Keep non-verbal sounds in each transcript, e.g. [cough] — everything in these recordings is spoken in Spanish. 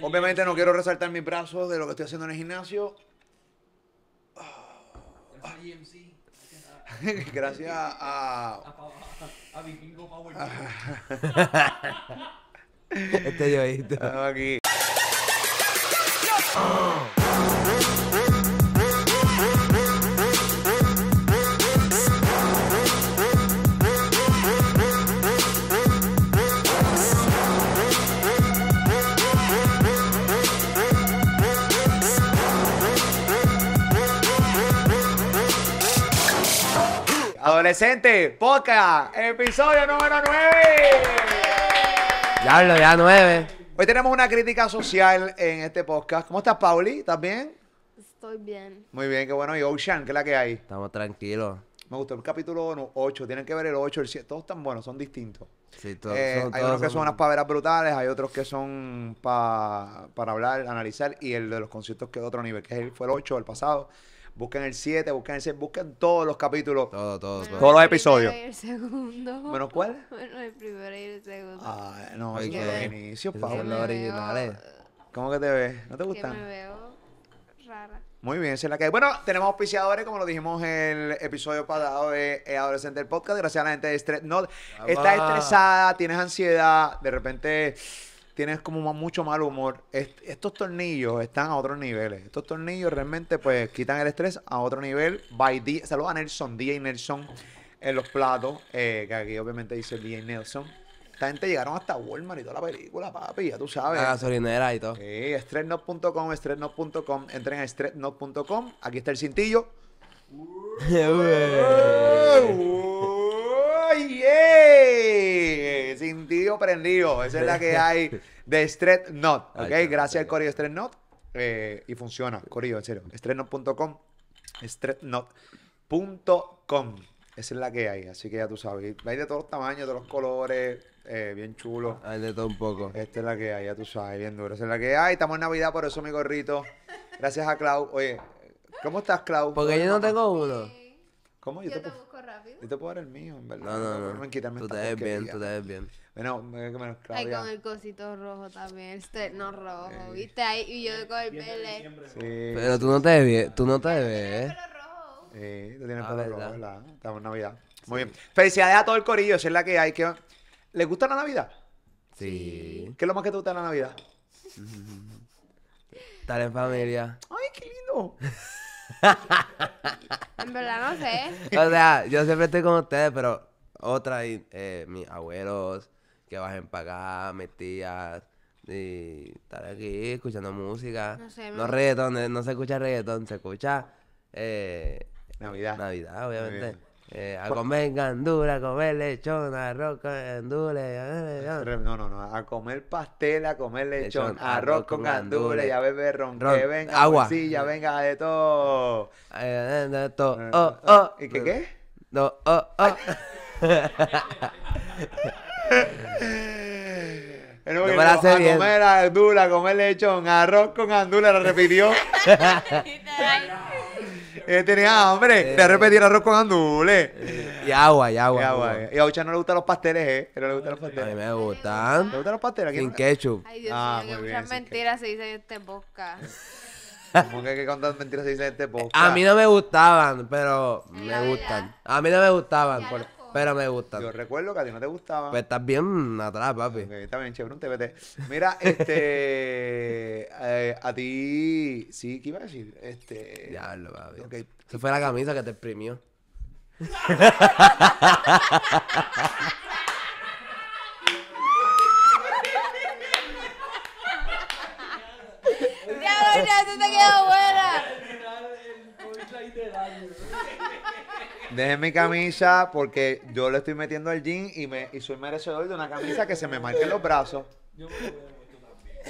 Obviamente no quiero resaltar mis brazos de lo que estoy haciendo en el gimnasio. [laughs] Gracias a... A Vikingo Power. Este yo aquí. ¡Presente! Podcast, episodio número 9. Ya hablo, ya 9. Hoy tenemos una crítica social en este podcast. ¿Cómo estás, Pauli? ¿Estás bien? Estoy bien. Muy bien, qué bueno. Y Ocean, ¿qué es la que hay? Estamos tranquilos. Me gustó el capítulo 8. Tienen que ver el 8, el 7. Todos están buenos, son distintos. Sí, eh, todos, hay unos que son, unas paveras brutales, hay otros que son para hablar, analizar. Y el de los conciertos que es otro nivel, que fue el 8, el pasado. Busquen el 7, busquen el 6, busquen todos los capítulos. Todos, todo, Todos los episodios. El segundo. Bueno, cuál? Bueno, el primero y el segundo. Ah, no, el que los inicios, Pablo. Los originales. ¿Cómo que te ves? ¿No te gustan? Que me veo rara. Muy bien, se la que Bueno, tenemos auspiciadores, como lo dijimos en el episodio pasado de eh, Adolescente del Podcast, gracias a la gente de Stress Estás estresada, tienes ansiedad, de repente tienes como mucho mal humor. estos tornillos están a otros niveles. Estos tornillos realmente pues quitan el estrés a otro nivel. By D Saludos a Nelson, DJ Nelson en los platos. Eh, que aquí obviamente dice DJ Nelson. Esta gente llegaron hasta Walmart y toda la película, papi, ya tú sabes. La gasolinera y todo. Sí, stressnop.com, stressnop.com. Entren a stressnop.com, Aquí está el cintillo. [laughs] Sin tío prendido. Esa es la que hay de street Not. ¿Ok? Gracias al corio Stretch Not. Eh, y funciona, corio en serio. StretNot.com, streetnot.com Esa es la que hay, así que ya tú sabes. Hay de todos los tamaños, de todos los colores, eh, bien chulo. Hay de todo un poco. Esta es la que hay, ya tú sabes, bien duro. Esa es la que hay. Estamos en Navidad, por eso mi gorrito. Gracias a Clau. Oye, ¿cómo estás, Clau? Porque yo no tengo uno. ¿Cómo? Yo, yo te, busco rápido. Yo te puedo dar el mío, en verdad. No, no, no. no, me tú te ves bien, tú te ves bien. Bueno, me, Ay, con el cosito rojo también, No este, no rojo, ¿viste? Ahí, y yo con el pele. Sí. Pero tú no te ves tú no te ves. pelo rojo. Sí, tú tienes ah, pelo rojo, ¿verdad? Estamos en Navidad. Muy bien. Felicidades a todo el corillo, si es la que hay. Que... ¿Les gusta la Navidad? Sí. ¿Qué es lo más que te gusta de la Navidad? [laughs] Estar en familia. Ay, qué lindo. [laughs] [laughs] en verdad no sé. O sea, yo siempre estoy con ustedes, pero otra, eh, mis abuelos que bajen para acá, mis tías, y estar aquí escuchando música. No sé, no eh, se escucha reggaetón, se escucha eh, Navidad. Navidad, obviamente. Eh, a comer gandula, a comer lechón, arroz con gandules. No, no, no. A comer pastel, a comer lechón, arroz, con gandules, y a beber ron, ron que venga venga de todo. De todo. Eh, oh, eh, oh. ¿Y qué qué? No, oh, oh. [laughs] a bien. comer gandula, a comer lechón, arroz con andula, lo repitió. [laughs] [laughs] Eh, tenía hambre. Eh, de repetir arroz con andules. Eh, y agua, y agua. Y, agua. Eh. a Ucha no le gustan los pasteles, ¿eh? No le gustan los pasteles. A mí me gustan. ¿Le gustan los pasteles? Sin ketchup. Ay, Dios ah, mío, muchas mentiras se dice en este bosca? [laughs] ¿Cómo que, que contas mentiras se dicen en este bosca? A mí no me gustaban, pero me gustan. A mí no me gustaban. Pero me gusta. Yo recuerdo que a ti no te gustaba. Pues estás bien atrás, papi. está bien, chévere, un tpt Mira, [laughs] este. Eh, a ti. Sí, ¿qué iba a decir? Este. Diablo, papi. Ok. se fue la camisa que te exprimió. Diablo, ya, se te quedó buena. [laughs] Deje mi camisa porque yo le estoy metiendo al jean y, me, y soy merecedor de una camisa que se me marque los brazos. Yo me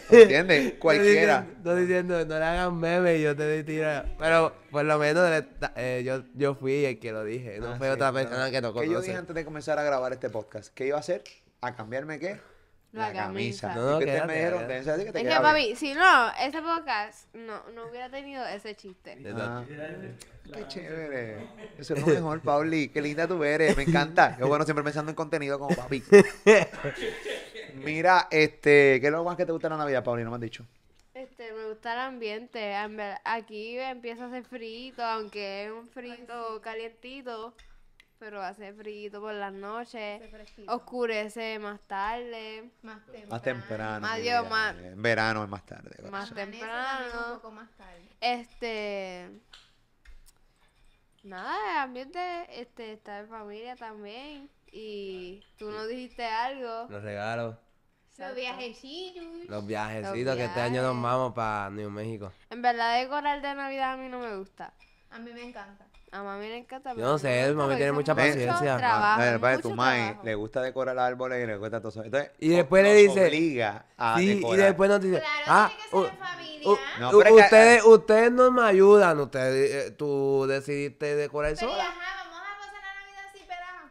lo ¿Entiendes? Cualquiera. Estoy diciendo, no le hagan meme yo te tira. Pero por lo menos eh, yo, yo fui el que lo dije. No ah, fue otra persona que no conoce. ¿Qué yo dije antes de comenzar a grabar este podcast? ¿Qué iba a hacer? ¿A cambiarme qué? La, camisa. No, que que te es que, papi, si no, ese podcast no, hubiera tenido ese chiste. Ah. qué chévere. Eso es lo mejor, Pauli. Qué linda tú eres. Me encanta. Yo bueno siempre pensando en contenido como papi. [laughs] Mira, este, ¿qué es lo más que te gusta en la Navidad, Pauli? No me han dicho. Este, me gusta el ambiente. Aquí empieza a hacer frito, aunque es un frito calientito pero hace frío por las noches, oscurece más tarde, más temprano, más temprano más, en verano es más tarde, más temprano, este, nada, el ambiente este está en familia también y tú nos dijiste algo, los regalos. Los viajecitos. Los viajecitos, que este año nos vamos para New México. En verdad, decorar de Navidad a mí no me gusta. A mí me encanta. A mami le encanta. Yo no sé, mami tiene mucha paciencia. a ver, tu mami le gusta decorar los árboles y le cuesta todo eso. y después le dice. Obliga y después nos dice. Claro, ah, tiene que ser familia. ustedes, eh, ustedes no me ayudan. Ustedes, eh, tú decidiste decorar eso. Ajá, vamos a pasar la Navidad así, pelado.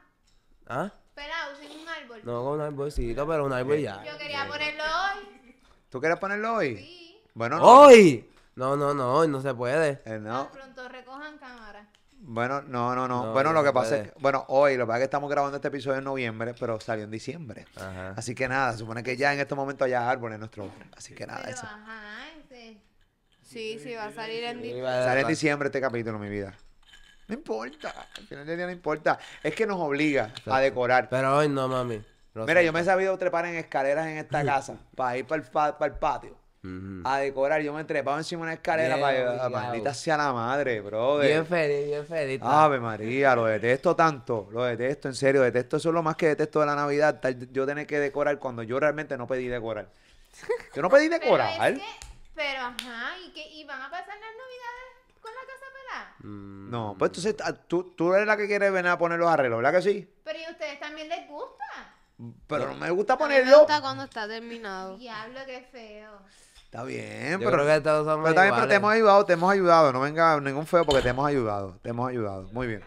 ¿Ah? Pelado, sin un árbol. No, con un árbolcito, pero un árbol eh, ya. Yo quería ponerlo hoy. ¿Tú quieres ponerlo hoy? Sí. Bueno, no. ¡Hoy! No, no, no, hoy no se puede. no. pronto recojan cámara. Bueno, no, no, no. bueno, lo que pasa es que, bueno, hoy, lo que pasa es que estamos grabando este episodio en noviembre, pero salió en diciembre. Así que nada, se supone que ya en este momento haya árboles en nuestro Así que nada, eso. sí. sí, va a salir en diciembre. Sale en diciembre este capítulo, mi vida. No importa, al final del día no importa. Es que nos obliga a decorar. Pero hoy no, mami. Mira, yo me he sabido trepar en escaleras en esta [laughs] casa para ir para el, el patio. A decorar, yo me trepaba encima de una escalera para maldita sea la madre, brother Bien feliz, bien feliz. Ave María, lo detesto tanto, lo detesto, en serio, detesto. Eso es lo más que detesto de la Navidad, yo tener que decorar cuando yo realmente no pedí decorar. Yo no pedí decorar. pero, es pero ajá, ¿y, qué, ¿y van a pasar las Navidades con la casa para? Mm. No, pues entonces ah, tú, eres la que quiere venir a poner los arreglos, ¿verdad que sí? Pero ¿y a ustedes también les gusta? Pero no me gusta ponerlo. me gusta cuando está terminado. Diablo, qué feo. Está bien, pero, te hemos ayudado, te hemos ayudado. No venga ningún feo porque te hemos ayudado. Te hemos ayudado. Muy bien.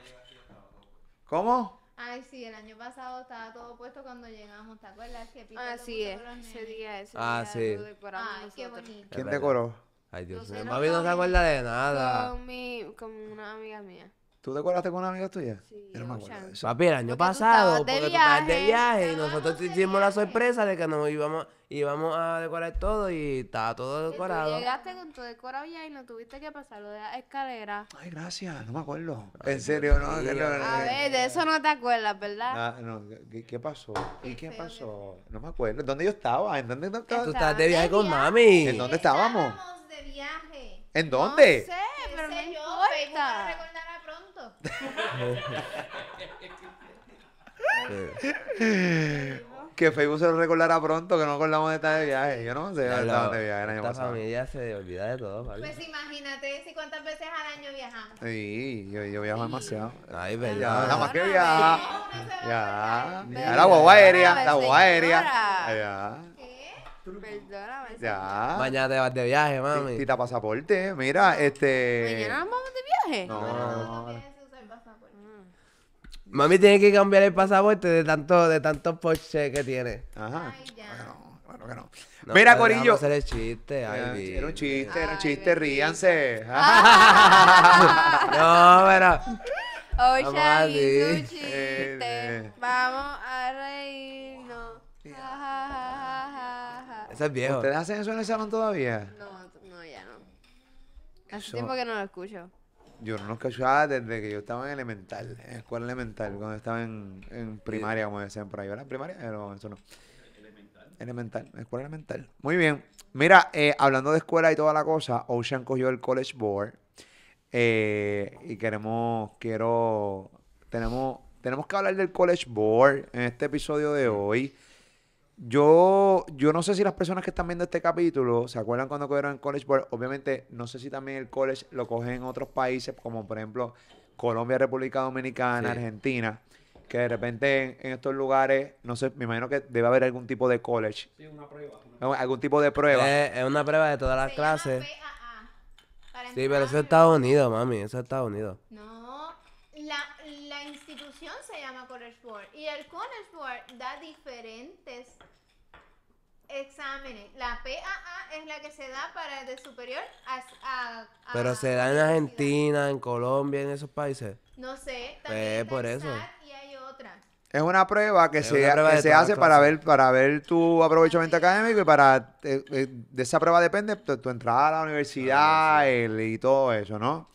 ¿Cómo? Ay, sí, el año pasado estaba todo puesto cuando llegamos, ¿te acuerdas? Que Así ah, es, eh, ese día, ese ah, sí. Ay, qué bonito. ¿Quién decoró? Ay, Dios mío. Mami no se acuerda de nada. con una amiga mía. ¿Tú te acuerdas con una amiga tuya? Sí. Yo no me acuerdo de eso. Papi, el año pasado, porque tú estabas de viaje y nosotros hicimos la sorpresa de que nos íbamos, íbamos a decorar todo y estaba todo tú decorado. llegaste con tu decorado ya y no tuviste que pasar lo de la escalera. Ay, gracias, no me acuerdo. en serio, no. no, A ver, de eso no te acuerdas, ¿verdad? Ah, no, ¿qué, pasó? ¿Y qué pasó? No me acuerdo. ¿Dónde yo estaba? ¿En dónde estaba? Tú estabas de viaje con mami. ¿En dónde estábamos? Estábamos de viaje. ¿En dónde? No sé, pero no Yo, que Facebook se lo recordará pronto, que no acordamos de estar de viaje. Yo no sé de de viaje el año pasado. familia se olvida de todo, Pues imagínate si cuántas veces al año viajamos. Sí, yo, yo viajo demasiado. Ay, verdad. Nada más que viajar Ya. La guagua aérea, la guagua aérea. Ya. Perdóname. Ya. Mañana te vas de viaje, mami. Tita pasaporte, mira, ah, este. ¿Mañana vamos de viaje? No. no, no, mm. Mami tiene que cambiar el pasaporte de tanto, de tantos Porsche que tiene. Ajá. Ay, ya. Bueno, bueno que no. Mira, Corillo. Hacer el chiste, era un chiste, era un chiste, ríanse. [laughs] no, pero. Oye, vamos, chiste. vamos a reírnos es viejo. ¿Ustedes hacen eso en el salón todavía? No, no, ya no. Hace tiempo que no lo escucho. Yo no lo escuchaba desde que yo estaba en elemental, en escuela elemental, cuando estaba en, primaria, como decían por ahí. ¿Verdad? Primaria, pero eso no. Elemental, escuela elemental. Muy bien. Mira, eh, hablando de escuela y toda la cosa, Ocean cogió el College Board eh, y queremos, quiero, tenemos, tenemos que hablar del College Board en este episodio de hoy. Yo, yo no sé si las personas que están viendo este capítulo se acuerdan cuando cogieron el College Obviamente, no sé si también el college lo cogen en otros países, como por ejemplo Colombia, República Dominicana, Argentina, que de repente en, estos lugares, no sé, me imagino que debe haber algún tipo de college. Sí, una prueba. Algún tipo de prueba. Es, eh, es una prueba de todas las clases. Sí, pero eso es Estados Unidos, mami, eso es Estados Unidos. No se llama College Board y el College Board da diferentes exámenes. La PAA es la que se da para el de superior a... Pero se da en Argentina, en Colombia, en esos países. No sé, también pues, por eso. hay otra. Es una prueba que se, hace para ver, para ver tu aprovechamiento académico y para eh, eh, de esa prueba depende tu, entrada a la universidad ah, y todo eso, ¿no?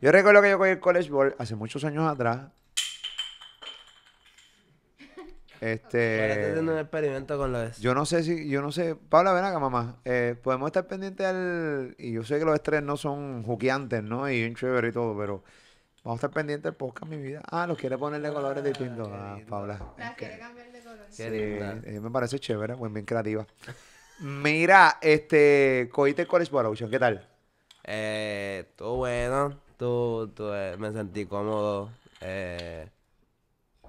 Yo recuerdo que yo cogí el College Board hace muchos años atrás este. un experimento con Yo no sé si, yo no sé. Paula, ven acá, mamá. Eh, podemos estar pendientes al. Y yo sé que los estrés no son juqueantes, ¿no? Y un chévere y todo, pero. Vamos a estar pendientes al podcast, mi vida. Ah, los quiere ponerle colores distintos. Ah, ah Paula. Las quiere cambiar de color. Sí, eh, me parece chévere, muy bien creativa. Mira, este. Cogiste el College ¿qué tal? Eh, todo bueno. Tú, tú, me sentí cómodo. Eh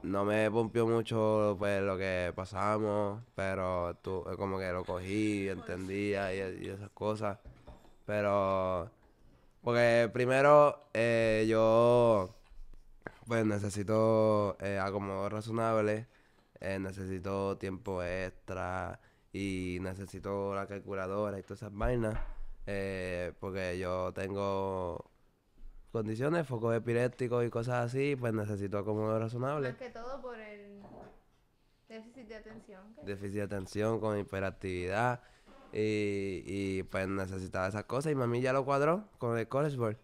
no me pompió mucho pues lo que pasamos, pero tú, eh, como que lo cogí, entendía y, esas cosas. Pero, porque primero eh, yo, pues necesito eh, acomodo razonable necesito tiempo extra y necesito la calculadora y todas esas vainas, porque yo tengo condiciones, focos epilépticos y cosas así, pues necesito acomodo razonable. Más que todo por el déficit de atención. Déficit de atención con hiperactividad. Y, pues necesitaba esas cosas y mami ya lo cuadró con el college board.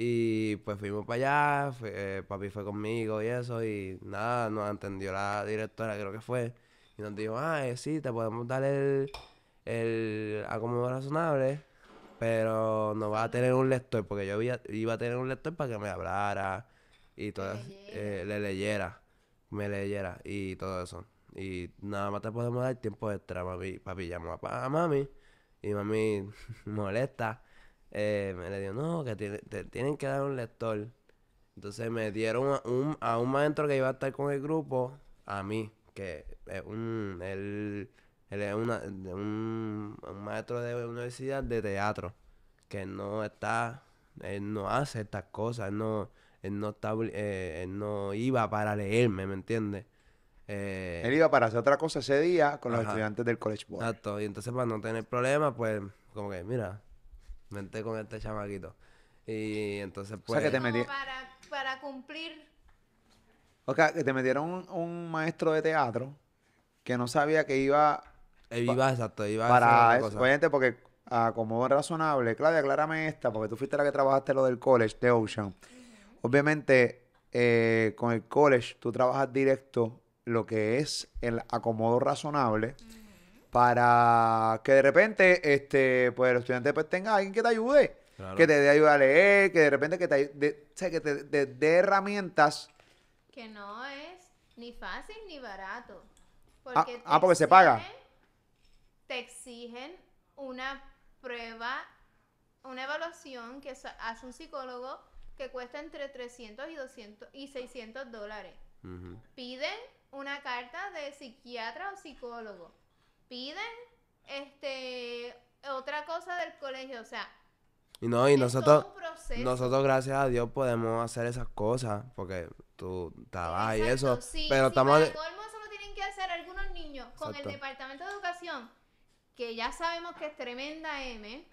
Y pues fuimos para allá, eh, papi fue conmigo y eso, y nada, nos entendió la directora, creo que fue, y nos dijo, ah, eh, sí, te podemos dar el, el acomodo razonable, pero no va a tener un lector, porque yo iba a tener un lector para que me hablara y todo eh, le leyera, me leyera y todo eso. Y nada más te podemos dar tiempo extra, mami. Papi llamó a mami y mami [laughs] molesta. Eh, me le dio, no, que tienen que dar un lector. Entonces me dieron a un, a un maestro que iba a estar con el grupo, a mí, que es un, él es una, un, maestro de universidad de teatro, que no está, él no hace estas cosas, él no, no, eh, no iba para leerme, ¿me entiendes? Eh, él iba para hacer otra cosa ese día con los estudiantes del College Board. Exacto, y entonces para no tener problemas, pues, como que, mira, me entré con este chamaquito. Y entonces, pues... O sea, que pues, te metí... para, cumplir... O sea, que te metieron un maestro de teatro que no sabía que iba viva exacto, Para cosa. obviamente, porque Acomodo ah, razonable, Claudia, aclárame esta, porque tú fuiste la que trabajaste lo del college de Ocean. Obviamente, eh, con el college tú trabajas directo lo que es el acomodo razonable para que de repente este pues el estudiante pues, tenga alguien que te ayude que te dé ayuda a leer que de repente que te de, dé herramientas que no es ni fácil ni barato ah, porque ah porque se paga te exigen una prueba, una evaluación que hace un psicólogo que cuesta entre 300 y 200 y 600 dólares. Piden una carta de psiquiatra o psicólogo. Piden este otra cosa del colegio, o sea, y no, y nosotros, nosotros gracias a Dios podemos hacer esas cosas, porque tú trabajas y eso. Sí, pero sí, estamos... colmo, eso tienen que hacer algunos niños con el Departamento de Educación que ya sabemos que es tremenda M,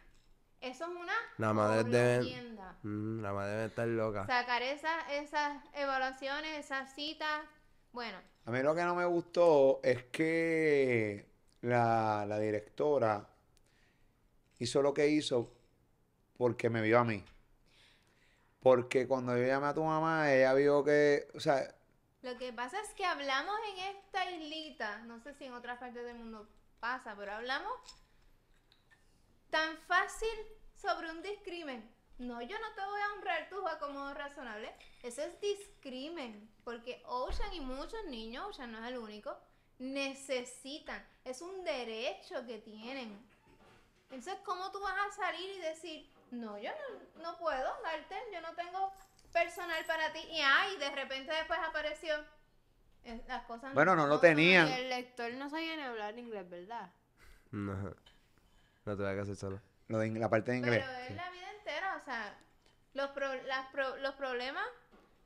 eso es una la madre debe, mm, la madre debe estar loca. Sacar esas, evaluaciones, esas citas, bueno. A mí lo que no me gustó es que la, la directora hizo lo que hizo porque me vio a mí. Porque cuando yo llamé a tu mamá, ella vio que, o sea... Lo que pasa es que hablamos en esta islita, no sé si en otras partes del mundo, pasa, pero hablamos tan fácil sobre un discrimen. No, yo no te voy a honrar tu como razonable. Eso es discrimen. Porque Ocean y muchos niños, Ocean no es el único, necesitan. Es un derecho que tienen. Entonces, ¿cómo tú vas a salir y decir, no, yo no, puedo darte, yo no tengo personal para ti? Y ay, de repente después apareció, las bueno, no, lo tenían. El lector no sabía hablar inglés, ¿verdad? No. te voy a hacer solo. la parte de inglés. Pero es la vida entera, o sea, los, problemas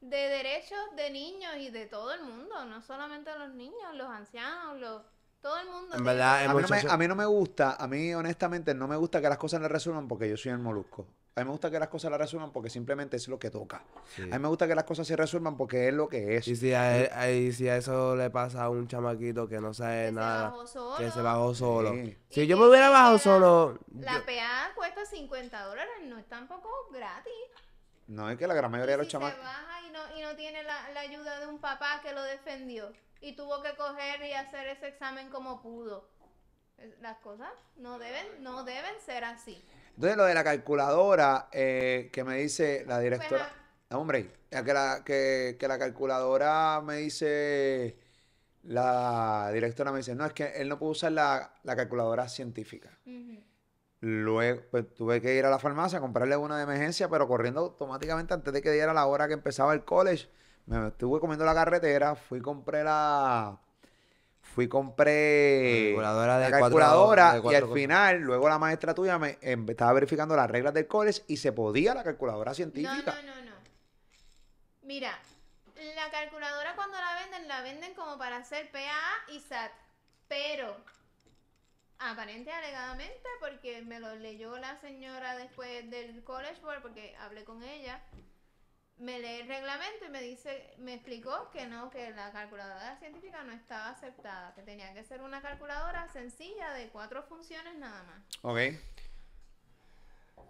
de derechos de niños y de todo el mundo, no solamente los niños, los ancianos, todo el mundo. En verdad, a mí, no me, a, mí no me, gusta, a mí honestamente no me gusta que las cosas le resuelvan porque yo soy el molusco. A mí me gusta que las cosas las resuelvan porque simplemente es lo que toca. A mí me gusta que las cosas se resuelvan porque es lo que es. Y si a, e, eso le pasa a un chamaquito que no sabe nada, que se bajó solo. Si yo me hubiera bajado solo. La PA cuesta 50 dólares, no es tampoco gratis. No, es que la gran mayoría de los si Se baja y no, y no tiene la, ayuda de un papá que lo defendió y tuvo que coger y hacer ese examen como pudo. Las cosas no deben, no deben ser así. Entonces, lo de la calculadora eh, que me dice la directora. hombre, que la, que, la calculadora me dice. La directora me dice: No, es que él no pudo usar la, calculadora científica. Luego pues, tuve que ir a la farmacia a comprarle una de emergencia, pero corriendo automáticamente antes de que diera la hora que empezaba el college. Me estuve comiendo la carretera, fui y compré la, compré calculadora, calculadora y al final, luego la maestra tuya me em, estaba verificando las reglas del college y se podía la calculadora científica. No, no, no, Mira, la calculadora cuando la venden, la venden como para hacer pa y SAT. Pero, aparente alegadamente, porque me lo leyó la señora después del college porque hablé con ella me lee el reglamento y me dice, me explicó que no, que la calculadora científica no estaba aceptada, que tenía que ser una calculadora sencilla de cuatro funciones nada más. Ok.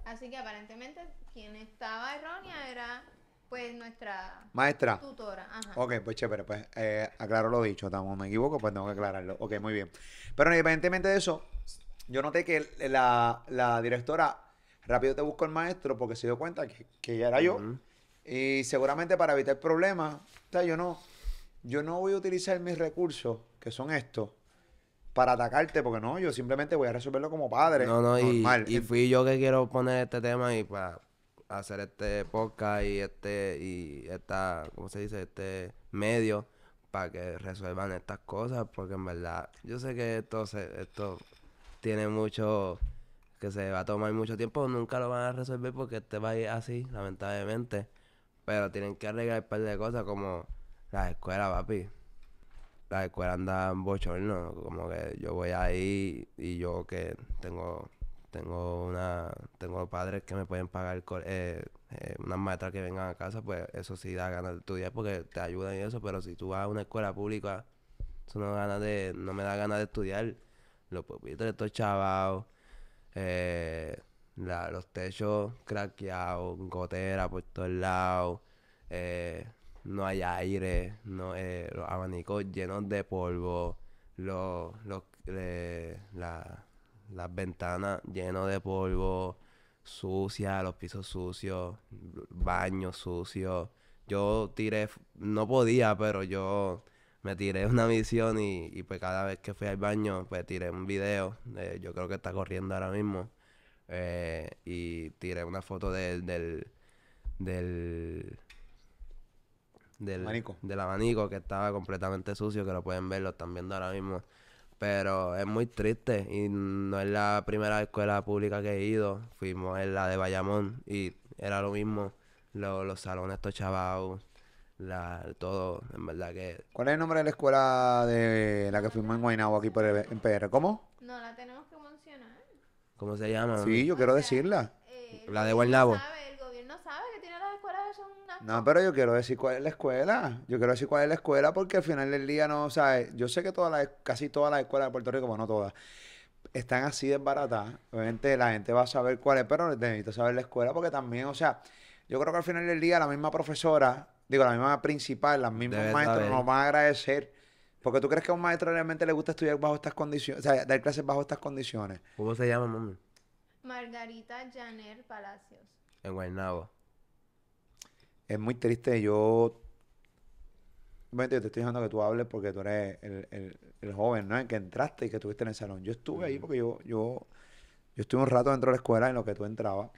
Así que aparentemente quien estaba errónea era pues nuestra maestra tutora. Ajá. Ok, pues chévere, pues eh, aclaro lo dicho, estamos, me equivoco, pues tengo que aclararlo. Ok, muy bien. Pero independientemente de eso, yo noté que la, la directora rápido te buscó el maestro porque se dio cuenta que, ella era yo. Y seguramente para evitar problemas, yo no, yo no voy a utilizar mis recursos, que son estos, para atacarte, porque no, yo simplemente voy a resolverlo como padre. normal. Y, fui yo que quiero poner este tema y para hacer este podcast y este, y esta, ¿cómo se dice? Este medio para que resuelvan estas cosas, porque en verdad, yo sé que esto, esto tiene mucho, que se va a tomar mucho tiempo, nunca lo van a resolver porque te va a ir así, lamentablemente. Pero tienen que arreglar un par de cosas como las escuelas, papi. La escuela anda en bochorno. Como que yo voy ahí y yo que tengo tengo una tengo padres que me pueden pagar eh, eh, unas maestras que vengan a casa, pues eso sí da ganas de estudiar porque te ayudan y eso. Pero si tú vas a una escuela pública, eso no, ganas de, no me da ganas de estudiar. Los de estos chavados. Eh, la, los techos craqueados, gotera por todos lados, eh, no hay aire, no, eh, los abanicos llenos de polvo, los, eh, la, las ventanas llenas de polvo, sucias, los pisos sucios, baños sucios. Yo tiré, no podía, pero yo me tiré una misión y, y pues cada vez que fui al baño, pues tiré un video. yo creo que está corriendo ahora mismo eh, y tiré una foto del, del del abanico. del abanico que estaba completamente sucio, que lo pueden ver, lo están viendo ahora mismo. Pero es muy triste y no es la primera escuela pública que he ido. Fuimos en la de Bayamón y era lo mismo. los salones estos la, todo, en verdad que... ¿Cuál es el nombre de la escuela de la que fuimos en Guaynabo aquí por en PR? ¿Cómo? No, la tenemos que mencionar. ¿Cómo se llama? Sí, yo quiero decirla. Eh, la de Guaynabo. El gobierno sabe que tiene las escuelas son No, pero yo quiero decir cuál es la escuela. Yo quiero decir cuál es la escuela porque al final del día no, o sea, yo sé que todas las, casi todas las escuelas de Puerto Rico, bueno, no todas, están así desbaratadas. Obviamente la gente va a saber cuál es, pero necesito saber la escuela porque también, o sea, yo creo que al final del día la misma profesora, digo, la misma principal, las mismas maestros nos van a agradecer porque tú crees que a un maestro realmente le gusta estudiar bajo estas condiciones, o sea, dar clases bajo estas condiciones. ¿Cómo se llama, mami? Margarita Janer Palacios. En Guaynabo. Es muy triste, yo... Bueno, yo te estoy diciendo que tú hables porque tú eres el, joven, ¿no? que entraste y que estuviste en el salón. Yo estuve ahí porque yo, yo, yo estuve un rato dentro de la escuela en lo que tú entrabas.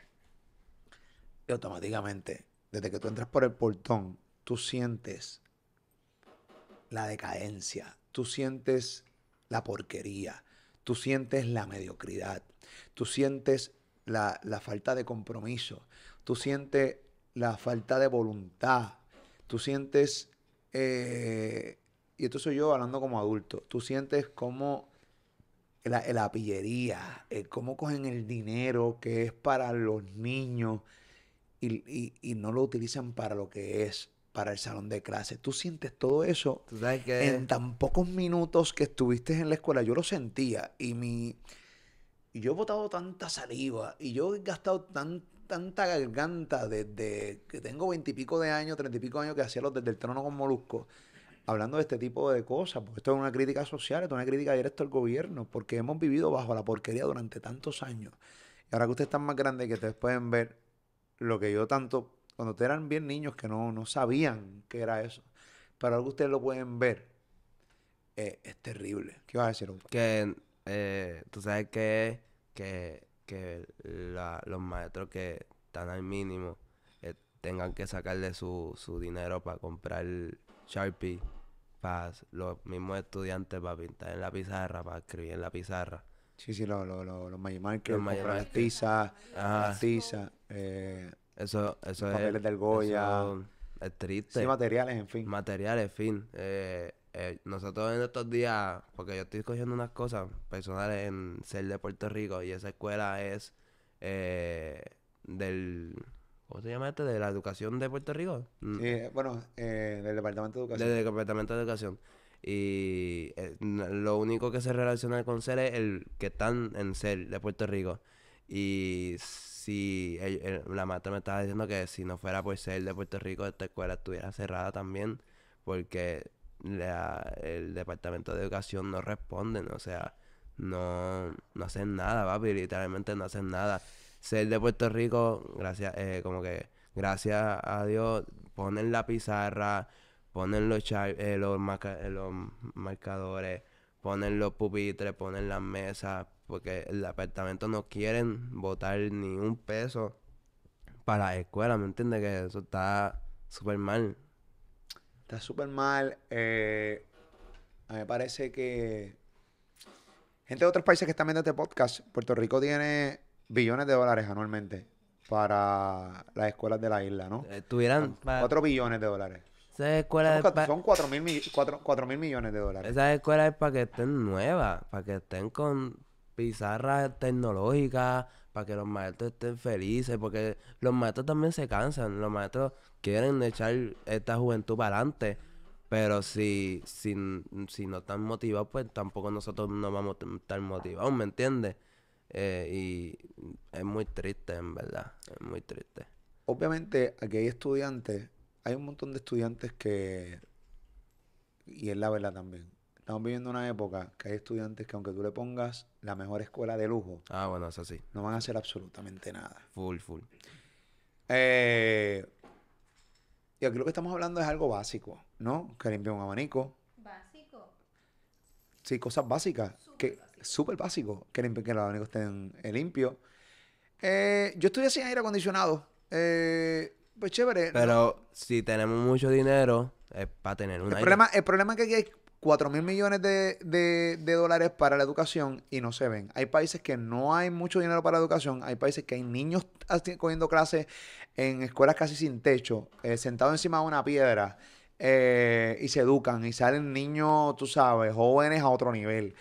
Y automáticamente, desde que tú entras por el portón, tú sientes la decadencia, tú sientes la porquería, tú sientes la mediocridad, tú sientes la, falta de compromiso, tú sientes la falta de voluntad, tú sientes, eh, y esto soy yo hablando como adulto, tú sientes como la, pillería, eh, cómo cogen el dinero que es para los niños y no lo utilizan para lo que es para el salón de clase. Tú sientes todo eso en tan pocos minutos que estuviste en la escuela. Yo lo sentía y mi yo he botado tanta saliva y yo he gastado tanta garganta desde que tengo veintipico de años, treinta y pico de años que hacía los desde el trono con Molusco, hablando de este tipo de cosas, porque esto es una crítica social, esto es una crítica directa al gobierno, porque hemos vivido bajo la porquería durante tantos años. Y ahora que ustedes están más grandes que ustedes pueden ver lo que yo tanto cuando eran bien niños que no, sabían qué era eso. Pero algo ustedes lo pueden ver, eh, es terrible. ¿Qué vas a decir, Que eh, tú sabes que, que, que los maestros que están al mínimo eh, tengan que sacarle su, dinero para comprar el Sharpie para los mismos estudiantes para pintar en la pizarra, para escribir en la pizarra. Sí, sí, los lo, los los, los Eh, eso, eso es. Papeles del Goya. es triste. Sí, materiales, en fin. Materiales, en fin. Eh, eh, nosotros en estos días, porque yo estoy escogiendo unas cosas personales en ser de Puerto Rico y esa escuela es eh, del. ¿Cómo se llama este? ¿De la educación de Puerto Rico? Mm. Sí, bueno, eh, del Departamento de Educación. Del Departamento de Educación. Y lo único que se relaciona con CEL es el que están en CEL de Puerto Rico. Y si la mata me estaba diciendo que si no fuera por ser de Puerto Rico, esta escuela estuviera cerrada también, porque el departamento de educación no responde, o sea, no, no hacen nada, papi, literalmente no hacen nada. Ser de Puerto Rico, gracias, eh, como que, gracias a Dios, ponen la pizarra, ponen los, eh, eh, los marcadores, ponen los pupitres, ponen las mesas, porque el apartamento no quieren votar ni un peso para la escuela, ¿me entiendes? Que eso está súper mal. Está súper mal. Eh, a mí me parece que gente de otros países que están viendo este podcast, Puerto Rico tiene billones de dólares anualmente para las escuelas de la isla, ¿no? Eh, tuvieran Cuatro billones de dólares. Esas escuelas son, cuatro 4 mil, millones de dólares. Esas escuelas es para que estén nuevas, para que estén con pizarras tecnológicas para que los maestros estén felices, porque los maestros también se cansan, los maestros quieren echar esta juventud para adelante, pero si, si, no están motivados, pues tampoco nosotros no vamos a estar motivados, ¿me entiendes? Eh, y es muy triste, en verdad, es muy triste. Obviamente, aquí hay estudiantes, hay un montón de estudiantes que, y es la verdad también, estamos viviendo una época que hay estudiantes que aunque tú le pongas la mejor escuela de lujo, ah, bueno, eso sí. no van a hacer absolutamente nada. Full, full. Eh, y aquí lo que estamos hablando es algo básico, ¿no? Que limpia un abanico. ¿Básico? Sí, cosas básicas. Súper que, básico. Súper básico. Que, limpie, que el abanico esté eh, limpio. Eh, yo estudié sin aire acondicionado. Eh, pues chévere. Pero si tenemos mucho dinero, es para tener un el aire. Problema, el problema es que aquí hay 4 mil millones de, dólares para la educación y no se ven. Hay países que no hay mucho dinero para la educación, hay países que hay niños cogiendo clases en escuelas casi sin techo, eh, sentados encima de una piedra. Eh, y se educan y salen niños, tú sabes, jóvenes a otro nivel.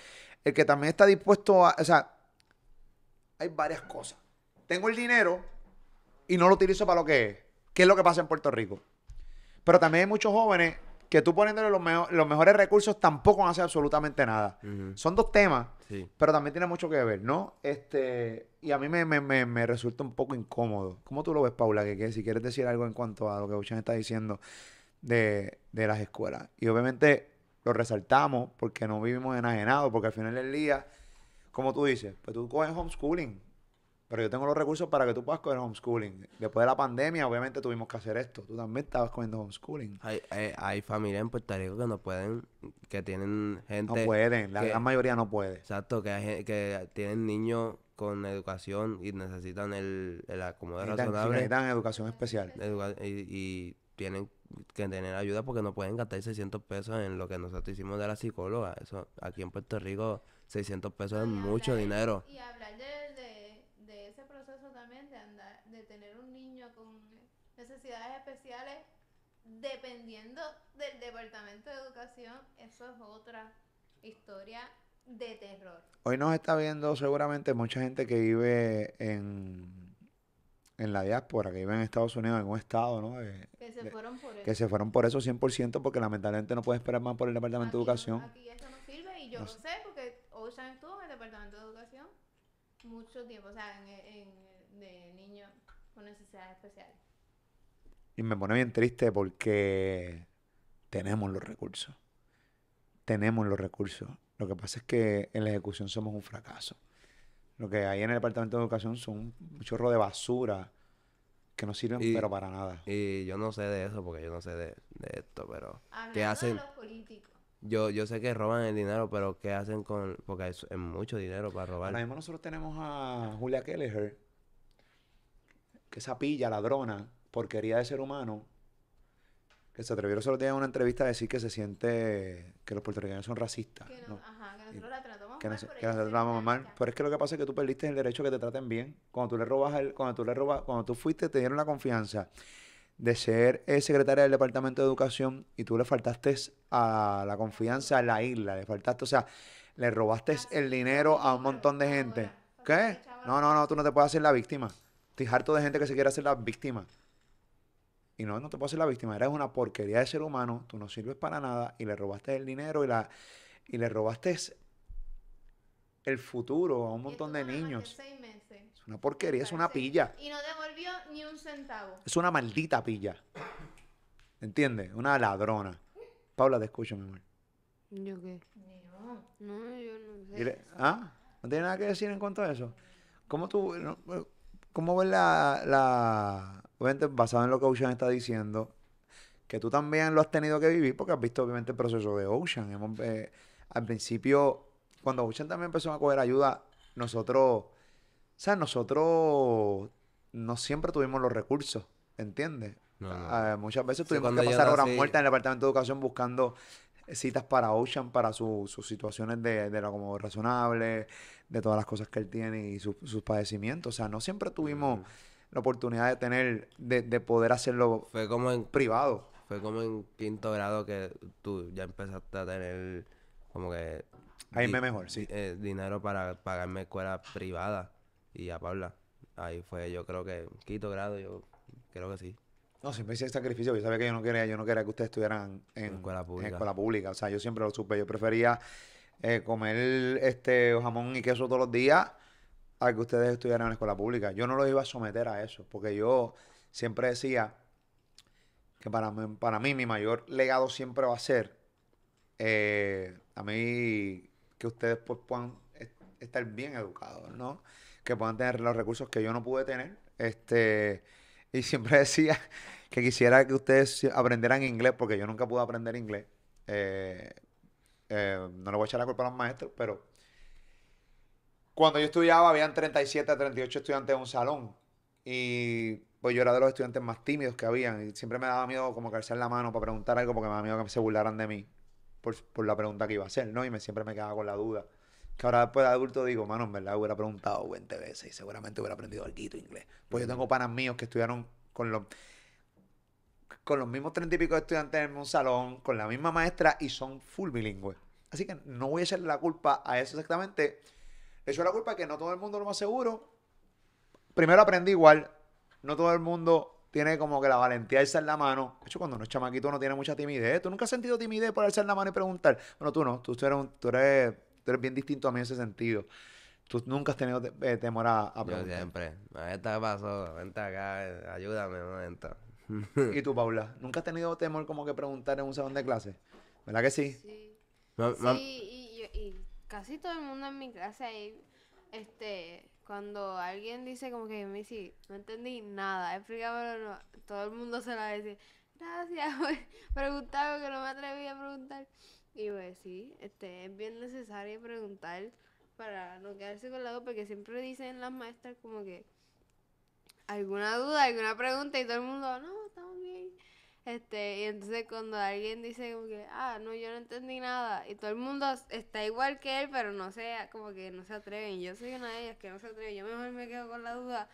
El que también está dispuesto a, o sea, hay varias cosas. Tengo el dinero y no lo utilizo para lo que es, ¿Qué es lo que pasa en Puerto Rico. Pero también hay muchos jóvenes que tú poniéndole los, mejores recursos tampoco hace absolutamente nada. Son dos temas, pero también tiene mucho que ver, ¿no? Este, y a mí me, resulta un poco incómodo. ¿Cómo tú lo ves, Paula? Que, si quieres decir algo en cuanto a lo que Ocean está diciendo de, de las escuelas. Y obviamente lo resaltamos porque no vivimos enajenados, porque al final del día, como tú dices, pues tú coges homeschooling pero yo tengo los recursos para que tú puedas coger homeschooling. Después de la pandemia, obviamente tuvimos que hacer esto. Tú también estabas cogiendo homeschooling. Hay, eh, hay, familias en Puerto Rico que no pueden, que tienen gente. No pueden, la gran mayoría no puede. Exacto, que, que tienen niños con educación y necesitan el, el acomodo razonable. necesitan educación especial. y, tienen que tener ayuda porque no pueden gastar 600 pesos en lo que nosotros hicimos de la psicóloga. Eso aquí en Puerto Rico, 600 pesos es mucho dinero. Y hablar de necesidades especiales dependiendo del Departamento de Educación, eso es otra historia de terror. Hoy nos está viendo seguramente mucha gente que vive en, en la diáspora, que vive en Estados Unidos, en un estado, ¿no? que se fueron por eso. por 100% porque lamentablemente no puede esperar más por el Departamento de Educación. Aquí eso no sirve y yo sé porque Ocean estuvo en el Departamento de Educación mucho tiempo, o sea, de niños con necesidades especiales. Y me pone bien triste porque tenemos los recursos. Tenemos los recursos. Lo que pasa es que en la ejecución somos un fracaso. Lo que hay en el Departamento de Educación son un chorro de basura que no sirven pero para nada. Y yo no sé de eso porque yo no sé de, esto, pero... ¿Qué hacen? Yo, yo sé que roban el dinero, pero ¿qué hacen con...? Porque es, mucho dinero para robar. Ahora mismo nosotros tenemos a Julia Kelleher, que esa pilla ladrona, porquería de ser humano que se atrevieron solo en una entrevista a decir que se siente que los puertorriqueños son racistas. Que nosotros la tratamos mal. Que mal. Pero es que lo que pasa es que tú perdiste el derecho a que te traten bien. Cuando tú le robas, el, cuando tú le robas, cuando tú fuiste, te dieron la confianza de ser eh, secretaria del Departamento de Educación y tú le faltaste a la confianza a la isla, le faltaste, o sea, le robaste ah, el dinero a un montón de gente. ¿Qué? No, no, no, tú no te puedes hacer la víctima. Estoy harto de gente que se quiere hacer la víctima. Y no, no te puedo hacer la víctima, eres una porquería de ser humano, tú no sirves para nada y le robaste el dinero y, la, y le robaste el futuro a un montón de niños. Es una porquería, es una pilla. Y no devolvió ni un centavo. Es una maldita pilla. ¿Entiendes? Una ladrona. Paula, te escucho, mi amor. ¿Yo qué? No, yo no sé. ¿Ah? ¿No tiene nada que decir en cuanto a eso? ¿Cómo tú, cómo ves la, obviamente basado en lo que Ocean está diciendo, que tú también lo has tenido que vivir porque has visto obviamente el proceso de Ocean. Eh, al principio, cuando Ocean también empezó a coger ayuda, nosotros, o sea, nosotros no siempre tuvimos los recursos, ¿entiendes? Ah, muchas veces tuvimos que pasar horas muertas en el departamento de educación buscando eh, citas para Ocean, para sus situaciones de, de lo como razonable, de todas las cosas que él tiene y sus padecimientos. O sea, no siempre tuvimos la oportunidad de tener, de, de poder hacerlo fue como en, privado. Fue como en quinto grado que tú ya empezaste a tener como que... Ahí me mejor, sí. Eh, dinero para pagarme escuela privada y a Paula. Ahí fue, yo creo que quinto grado, yo creo que sí. No, siempre hice el sacrificio. Yo sabía que yo no quería, yo no quería que ustedes estuvieran en, escuela, pública. O sea, yo siempre lo supe. Yo prefería eh, comer este jamón y queso todos los días a que ustedes estudiaran en la escuela pública. Yo no los iba a someter a eso, porque yo siempre decía que para mí, para mí mi mayor legado siempre va a ser eh, a mí que ustedes pues, puedan estar bien educados, ¿no? Que puedan tener los recursos que yo no pude tener. Este, y siempre [laughs] decía que quisiera que ustedes aprendieran inglés, porque yo nunca pude aprender inglés. Eh, eh, no le voy a echar la culpa a los maestros, pero cuando yo estudiaba, habían 37 38 estudiantes en un salón. Y pues, yo era de los estudiantes más tímidos que habían. Y siempre me daba miedo como que la mano para preguntar algo porque me daba miedo que se burlaran de mí por, la pregunta que iba a hacer, ¿no? Y me, siempre me quedaba con la duda. Que ahora después pues, de adulto digo, mano, en verdad hubiera preguntado 20 veces y seguramente hubiera aprendido algo inglés. Pues yo tengo panas míos que estudiaron con los con los mismos 30 y pico estudiantes en un salón, con la misma maestra y son full bilingües. Así que no voy a echarle la culpa a eso exactamente, eso echó la culpa que no todo el mundo lo más seguro. Primero aprendí igual. No todo el mundo tiene como que la valentía de alzar la mano. De hecho, cuando uno es chamaquito no tiene mucha timidez. ¿Tú nunca has sentido timidez por alzar la mano y preguntar? Bueno, tú no. Tú, eres, eres, bien distinto a mí en ese sentido. Tú nunca has tenido eh, temor a, preguntar. Yo siempre. Esta pasó. Vente acá. Ayúdame un [laughs] ¿Y tú, Paula? ¿Nunca has tenido temor como que preguntar en un salón de clase? ¿Verdad que sí? Sí. sí casi todo el mundo en mi clase ahí, este, cuando alguien dice como que, dice, no entendí nada, explícamelo, todo el mundo se lo va a decir, gracias [laughs] preguntaba que no me atreví a preguntar. Y pues sí, este, es bien necesario preguntar para no quedarse con la porque siempre dicen las maestras como que alguna duda, alguna pregunta y todo el mundo, no, este, y entonces cuando alguien dice como que, ah, no, yo no entendí nada, y todo el mundo está igual que él, pero no sé, como que no se atreven, yo soy una de ellas que no se atreven yo mejor me quedo con la duda.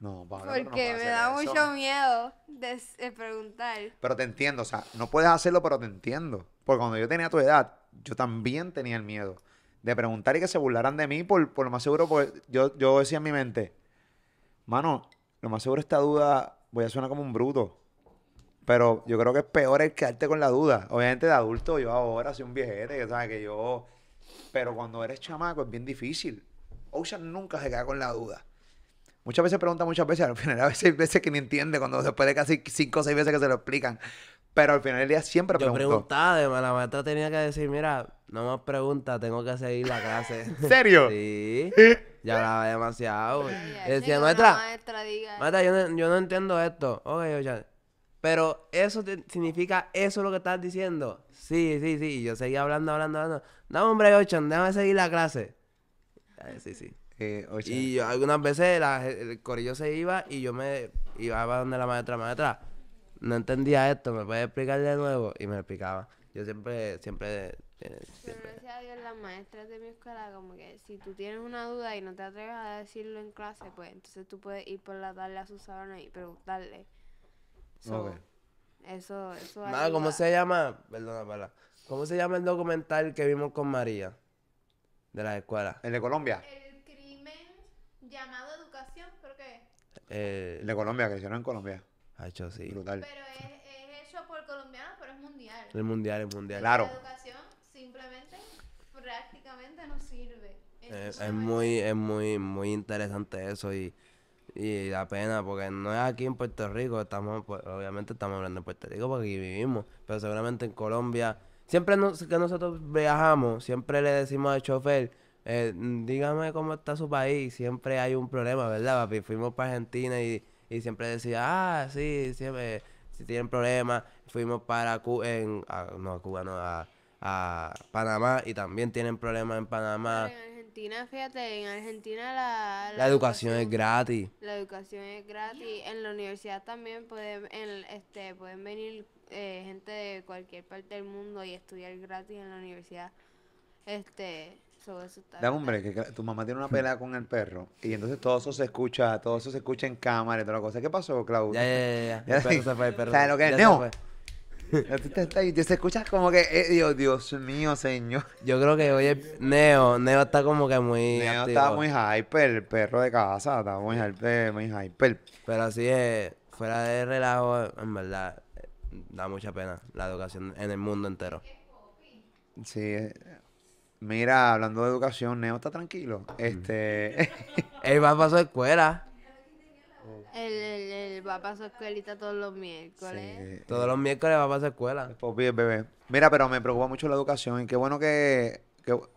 No, Porque me da mucho miedo de, preguntar. Pero te entiendo, o sea, no puedes hacerlo, pero te entiendo. Porque cuando yo tenía tu edad, yo también tenía el miedo de preguntar y que se burlaran de mí, por, lo más seguro, porque yo, yo decía en mi mente, mano, lo más seguro esta duda voy a suena como un bruto. Pero yo creo que es peor el quedarte con la duda. Obviamente de adulto, yo ahora soy un viejete, que sabes que yo... Pero cuando eres chamaco es bien difícil. Ocean nunca se queda con la duda. Muchas veces pregunta, muchas veces, al final a veces hay veces que ni entiende, cuando después de casi cinco o seis veces que se lo explican. Pero al final del día siempre pregunta. Yo preguntaba, la maestra tenía que decir, mira, no me preguntas, tengo que seguir la clase. [laughs] ¿En serio? Sí. [laughs] Ya hablaba demasiado. decía, maestra, maestra, diga. maestra yo, no, entiendo esto. Ok, yo pero eso significa eso lo que estás diciendo. Sí, sí, sí. yo seguía hablando, hablando, hablando. No, hombre, ocho, déjame seguir la clase. sí, sí. Eh, y yo, algunas veces el corillo se iba y yo me iba a donde la maestra, maestra. No entendía esto, ¿me puedes explicar de nuevo? Y me explicaba. Yo siempre, eh, siempre Pero gracias a Dios, las maestras de mi escuela, como que si tú tienes una duda y no te atreves a decirlo en clase, pues entonces tú puedes ir por la tarde a su salón y preguntarle. So, okay. Eso, eso. Nada, ¿cómo se llama? Perdona, para. ¿Cómo se llama el documental que vimos con María? De la escuela. ¿El de Colombia? El crimen llamado educación, creo que eh, El de Colombia, que hicieron en Colombia. Ha hecho, sí. Brutal. Pero es, es hecho por colombianos, pero es mundial. El mundial, es mundial. Claro. La educación simplemente, prácticamente no sirve. Es, es, es muy, es muy, muy interesante eso y y la pena, porque no es aquí en Puerto Rico, estamos, pues, obviamente estamos hablando de Puerto Rico porque aquí vivimos, pero seguramente en Colombia, siempre que nosotros viajamos, siempre le decimos al chofer, eh, dígame cómo está su país, siempre hay un problema, ¿verdad, papi? Fuimos para Argentina y, siempre decía, ah, sí, siempre, si tienen problemas, fuimos para Cuba, en, no, a Cuba, no, a, Panamá y también tienen problemas en Panamá. Argentina, fíjate, en Argentina la... educación, es gratis. La educación es gratis. En la universidad también pueden, este, pueden venir eh, gente de cualquier parte del mundo y estudiar gratis en la universidad. Este, sobre eso está... hombre, que tu mamá tiene una pelea con el perro y entonces todo eso se escucha, todo eso se escucha en cámara y toda la cosa. ¿Qué pasó, Claudio? Ya, ya, ya. ya. [laughs] se fue, el perro. ¿Sabes lo que es? Y [laughs] te, te escuchas como que, eh, Dios, Dios mío, señor. Yo creo que hoy Neo, Neo está como que muy. Neo está muy hyper, el perro de casa, está muy hyper, muy hyper. Pero así es, fuera de relajo, en verdad, da mucha pena la educación en el mundo entero. Sí, eh, mira, hablando de educación, Neo está tranquilo. Este. Él va a su escuela. El, el, va a su escuelita todos los miércoles. Todos los miércoles va a su escuela. pues bebé. Mira, pero me preocupa mucho la educación y qué bueno que,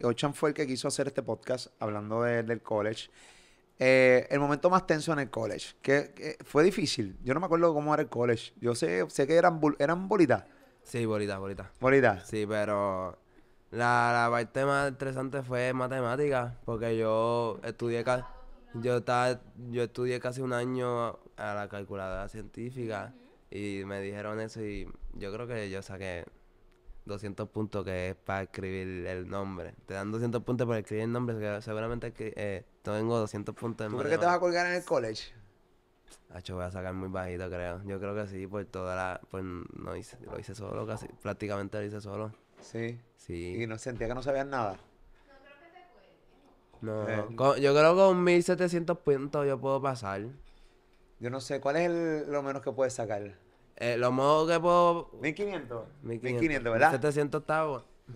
Ochan fue el que quiso hacer este podcast hablando del college. Eh, el momento más tenso en el college, que, fue difícil. Yo no me acuerdo cómo era el college. Yo sé, sé que eran, eran bolitas. Sí, bolitas, bolitas. Bolitas. Sí, pero la, la parte más interesante fue matemática porque yo estudié... Yo, estaba, yo estudié casi un año a la calculadora científica y me dijeron eso y yo creo que yo saqué 200 puntos que es para escribir el nombre. Te dan 200 puntos para escribir el nombre, que seguramente eh, tengo 200 puntos ¿Tú crees que te vas a colgar en el college? Hacho, voy a sacar muy bajito, creo. Yo creo que sí, por toda la... Pues no hice, lo hice solo, casi, prácticamente lo hice solo. Sí. Sí. Y no sentía que no sabías nada. No, eh. yo creo que con 1700 puntos yo puedo pasar. Yo no sé, ¿cuál es lo menos que puedes sacar? Eh, lo más que puedo. 1500. 1500, ¿verdad? 1700 está.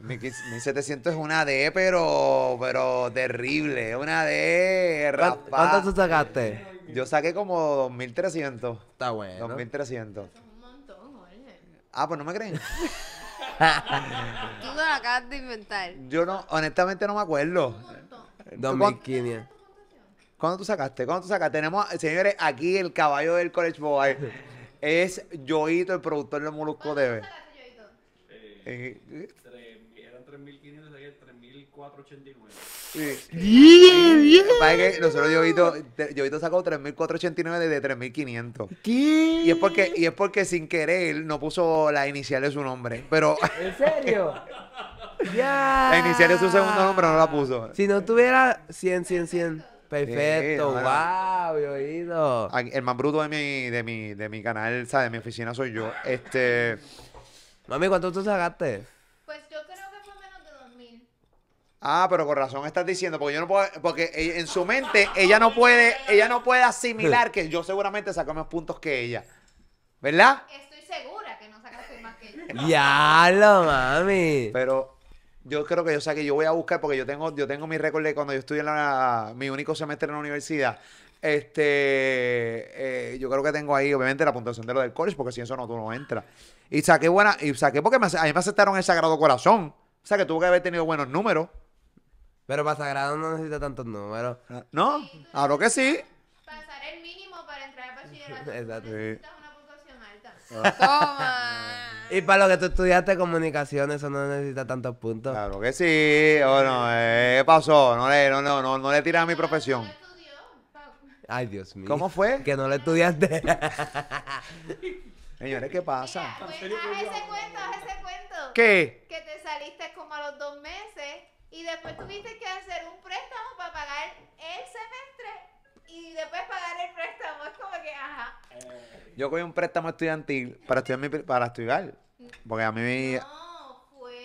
1700 es una D, pero. Pero terrible. Una D. ¿Cuánto, ¿Cuánto tú sacaste? Yo saqué como 2300. Está bueno. 2300. un montón, Ah, pues no me creen. [laughs] tú no lo acabas de inventar. Yo no, honestamente no me acuerdo. 2500. ¿Cuándo tú sacaste? ¿Cuándo tú sacaste? Tenemos, señores, aquí el caballo del College Boy. es yoito el productor de Molusco TV. Eh, eran eh, 3.500 y 3.489. Sí. que nosotros Yoito, sacó 3.489 desde 3.500. ¿Qué? Y es, porque, y es porque sin querer no puso la inicial de su nombre. Pero... ¿En serio? [laughs] Ya. La su segundo nombre, no la puso. Si no tuviera 100, 100, 100. Perfecto, wow, oído. El más bruto de mi, de mi, de mi canal, ¿sabes? De mi oficina soy yo. Este. Mami, ¿cuánto tú sacaste? Pues yo creo que fue menos de 2000. Ah, pero con razón estás diciendo, porque yo no puedo, porque en su mente ella no puede, ella no puede asimilar que yo seguramente saco más puntos que ella. ¿Verdad? Estoy segura que no sacaste más que ella. Ya lo, mami. Pero yo creo que, yo sea, que yo voy a buscar, porque yo tengo, yo tengo mi récord de cuando yo estudié en mi único semestre en la universidad. Este, eh, yo creo que tengo ahí, obviamente, la puntuación de lo del college, porque si eso no, tú no entras. Y saqué buena, y saqué porque me, me aceptaron el Sagrado Corazón. O sea, que tuve que haber tenido buenos números. Pero para Sagrado no necesita tantos números. Ah, no, ahora que sí. Pasar el mínimo para entrar al [laughs] bachillerato. Exacto. Una puntuación alta. Ah. Toma. Y para lo que tú estudiaste comunicación, eso no necesita tantos puntos. Claro que sí. bueno, eh, ¿Qué pasó? No le, no, no, no, no le tiras a mi profesión. Ay, Dios mío. ¿Cómo fue? Que no le estudiaste. [laughs] Señores, ¿qué pasa? haz ese cuento, haz cuento. ¿Qué? Que te saliste como a los dos meses y después tuviste que hacer un préstamo para pagar el semestre y después pagar el préstamo. Es como que, ajá. Eh. Yo cogí un préstamo estudiantil para estudiar, para estudiar. Porque a mí... No, fue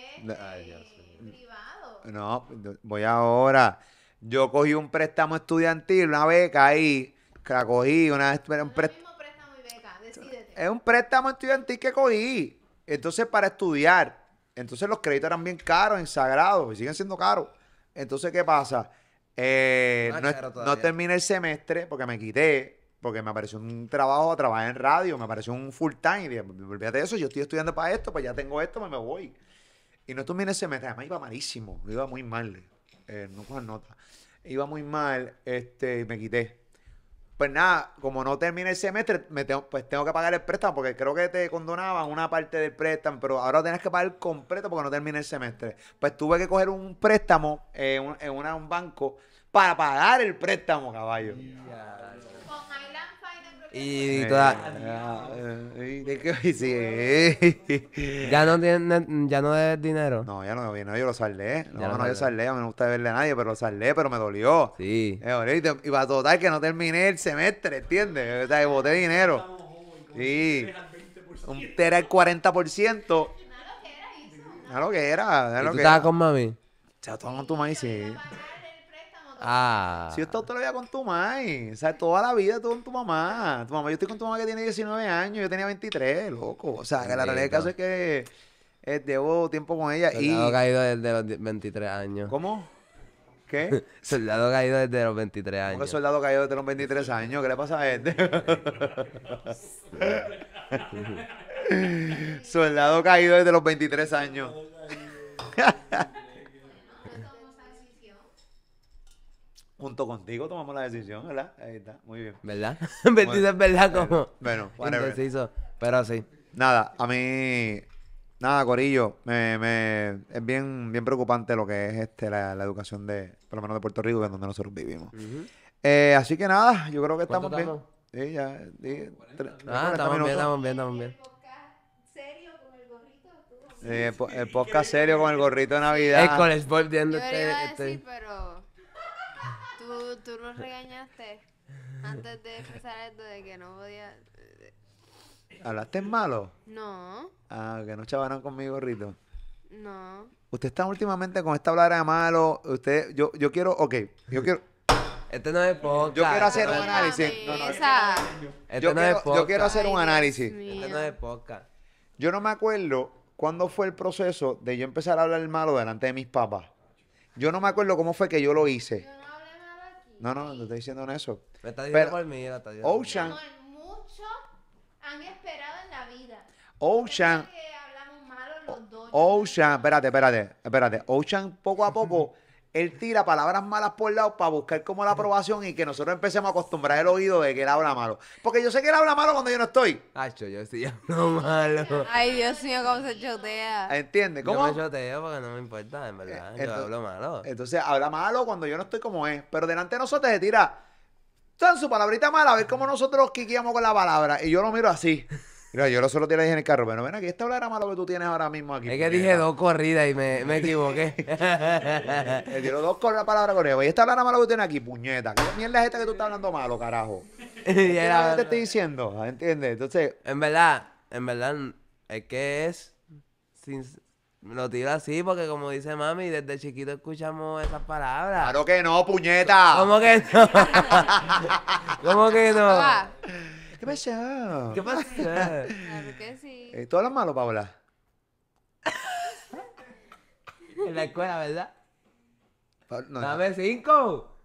privado. No, voy ahora. Yo cogí un préstamo estudiantil, una beca ahí, que cogí, una vez... Un préstamo es un préstamo estudiantil que cogí. Entonces, para estudiar. Entonces, los créditos eran bien caros, ensagrados. y siguen siendo caros. Entonces, ¿qué pasa? Eh, no, no terminé el semestre porque me quité, porque me apareció un trabajo, a trabajar en radio, me apareció un full time. Y dije, olvídate de eso, yo estoy estudiando para esto, pues ya tengo esto, pues me voy. Y no terminé el semestre, además iba malísimo, iba muy mal. Eh, no cojan nota. Iba muy mal, este, me quité. Pues nada, como no terminé el semestre, pues tengo que pagar el préstamo, porque creo que te condonaban una parte del préstamo, pero ahora tienes que pagar completo porque no terminé el semestre. Pues tuve que coger un préstamo en un banco para pagar el préstamo, caballo. Y toda... Ah, eh, [laughs] ya no tiene, ya no es dinero. No, ya no, no yo lo saldé. No, no, yo saldé, a mí no me gusta verle a nadie, pero lo saldé, pero me dolió. Sí. Eh, y para total que no terminé el semestre, ¿entiendes? O sea, boté dinero. Sí. Un tera el 40%. que que era, lo ¿Y tú estabas con mami? O sea, todo con tu mami, sí. Ah. Si yo he estado toda la con tu mãe. O sea, toda la vida tú con tu mamá. Tu mamá, yo estoy con tu mamá que tiene 19 años, yo tenía 23, loco. O sea, que la realidad del caso es que eh, llevo tiempo con ella Soldado y... caído desde los 23 años. ¿Cómo? ¿Qué? soldado caído desde los 23 años. ¿Cómo [laughs] soldado caído desde los 23 años? ¿Qué le pasa a este? [laughs] soldado caído desde los 23 años. [laughs] junto contigo tomamos la decisión, ¿verdad? Ahí está, muy bien. ¿Verdad? [laughs] es verdad como... Bueno, [laughs] pero sí. Nada, a mí... Nada, Corillo, me, me, es bien, bien preocupante lo que es este, la, educación de, por lo menos de Puerto Rico, que es donde nosotros vivimos. eh, así que nada, yo creo que estamos bien. Sí, ya, sí, ah, estamos bien, estamos bien, estamos bien. Sí, el, el podcast serio con el gorrito de Navidad. Es con el sport viendo este. Sí, este. pero tú, nos regañaste antes de empezar esto de que no podía. Eh, ¿Hablaste malo? No. Ah, que no chavaron conmigo, Rito. No. Usted está últimamente con esta palabra de malo. Usted, yo, yo quiero, ok, yo quiero. Este no es podcast. Yo quiero hacer un análisis. este yo no quiero, es Yo quiero hacer un análisis. este no es podcast. Yo no me acuerdo cuándo fue el proceso de yo empezar a hablar malo delante de mis papás. Yo no me acuerdo cómo fue que yo lo hice. No, no, no estoy diciendo eso. Me está diciendo por mí, me está diciendo Ocean. Muchos han esperado en la vida. Ocean. Es que hablamos malo los dos, Ocean, espérate, espérate, espérate. Ocean poco a poco [laughs] él tira palabras malas por el lado para buscar como la aprobación y que nosotros empecemos a acostumbrar el oído de que él habla malo. Porque yo sé que él habla malo cuando yo no estoy. Hacho, yo sí hablo [laughs] malo. Ay, Dios mío, cómo se chotea. ¿Entiendes? ¿Cómo? Yo me choteo porque no me importa, en verdad. yo hablo malo. Entonces, habla malo cuando yo no estoy como es. Pero delante de nosotros se tira. su palabrita mala, a ver cómo nosotros quiqueamos con la palabra. Y yo lo miro así. Mira, yo lo solo te lo dije en el carro, pero ven aquí, esta palabra malo que tú tienes ahora mismo aquí. Es que dije dos corridas y me, me equivoqué. [laughs] Me dio dos corridas palabras con ella. Y esta palabra malo que tú tienes aquí, puñeta. ¿Qué mierda es esta que tú estás hablando malo, carajo? [laughs] ¿Qué era... te estoy diciendo? ¿Entiendes? Entonces. En verdad, en verdad, es que es. Lo tiro así porque como dice mami, desde chiquito escuchamos esas palabras. Claro que no, puñeta. ¿Cómo que no? [laughs] ¿Cómo que no? ¿Qué pasa? ¿Qué pasa? Claro que sí. Eh, ¿Tú hablas malo, Paula? en la escuela, ¿verdad? no, Dame cinco.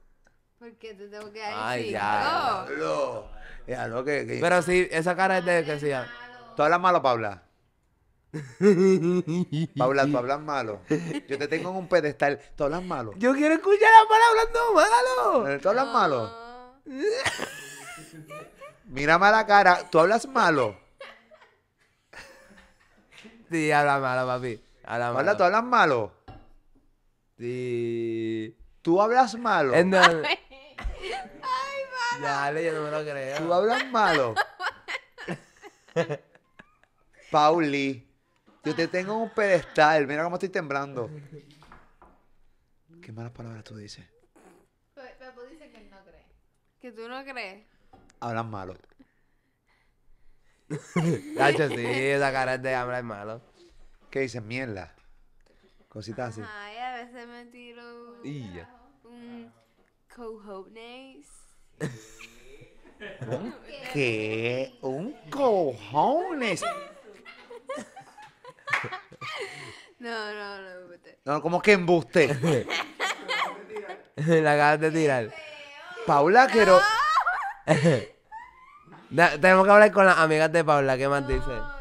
¿Por qué te tengo que dar Ay, ya. No. Ya, que, Pero sí, esa cara es de que sí. ¿Tú hablas malo, Paula? [laughs] Paula, tú hablas malo. Yo te tengo en un pedestal. Tú hablas malo. Yo quiero escuchar a Paula hablando malo. Tú hablas malo. [laughs] Mírame a la cara. ¿Tú hablas malo? [laughs] Sí, habla malo, papi. Habla malo. ¿Tú hablas malo? Sí. ¿Tú hablas malo? Ay, [laughs] ay, Dale, yo no me lo creo. ¿Tú hablas malo? [laughs] Pauli, yo te tengo en un pedestal. Mira cómo estoy temblando. ¿Qué malas palabras tú dices? Papu dice que no cree. ¿Que tú no crees? hablan malo. La [laughs] sí, esa cara de hablar malo. ¿Qué dices, Mierda. Cositas así. Ay, a veces me tiro un cojones. [laughs] qué? ¿Un cojones? No, no, no, No, como que embuste? [laughs] La acabas de tirar. Paula, quiero... Tenemos que hablar con las amigas de Paula, ¿qué más no, dice? No, no,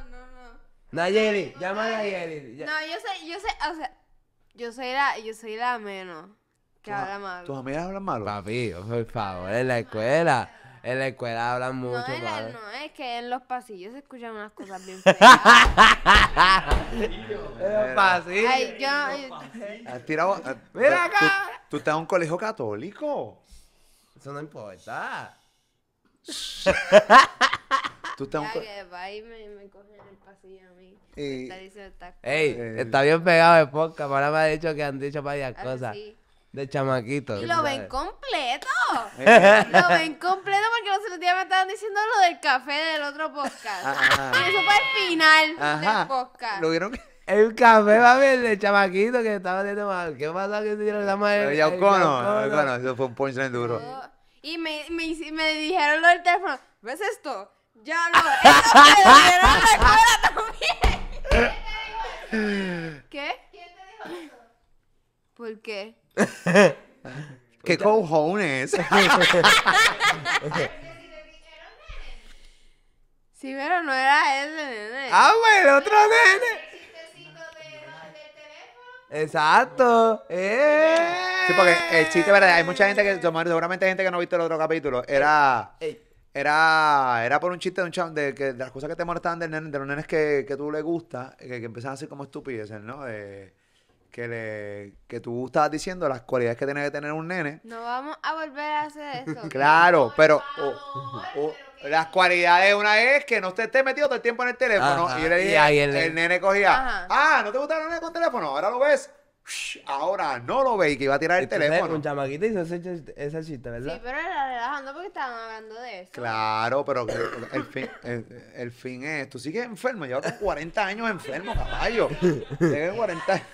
Nayeli, llama a Nayeli. No, yo sé, yo sé, o sea, yo soy la, yo soy la menos que habla mal ¿Tus amigas hablan mal Papi, por favor, en la escuela. En la escuela hablan mucho. No, no, es que en los pasillos se escuchan unas cosas bien [laughs] feas. en los pasillos. Mira acá. ¿Tú estás en un colegio católico? Eso no importa. Tú Ya va y me, coge en el pasillo a mí. Está Ey, eh. está bien pegado de podcast. Ahora me ha dicho que han dicho varias ah, cosas. De chamaquito. Y lo ven completo. [laughs] Eh. lo ven completo porque los otros días me estaban diciendo lo del café del otro podcast. Ah, ah, eso fue el final del podcast. ¿Lo vieron? El café, va bien de chamaquito que estaba diciendo mal. ¿Qué pasa que se dieron la madre? El cono? Eso fue un punchline duro. Y me, me, me dijeron lo del teléfono. ¿Ves esto? Ya no. [laughs] Eso me dieron la cola también. ¿Qué? ¿Quién te dijo eso? ¿Por qué? ¿Qué cojones? [laughs] sí, pero no era él, nene. Ah, bueno, otro nene. Exacto. Eh. Sí, porque el chiste, ¿verdad? Hay mucha gente que, seguramente hay gente que no ha visto el otro capítulo. Era. Era, era por un chiste de un chavo, de, que, las cosas que te molestaban de, los nenes que, tú le gustas, que, empezaban a hacer como estupideces, ¿no? que, le, que tú estabas diciendo las cualidades que tiene que tener un nene. No vamos a volver a hacer eso. claro, pero... Las cualidades una es que no te estés metido todo el tiempo en el teléfono. y yo le dije, el, nene cogía, ah, ¿no te gusta el nene con teléfono? Ahora lo ves. Ahora no lo ve y que iba a tirar el teléfono. Un chamaquito hizo ese, chiste, ¿verdad? Sí, pero era relajando porque estaban hablando de eso. Claro, pero el, fin, el, fin es, tú sigues enfermo, llevas 40 años enfermo, caballo. Tienes 40 años.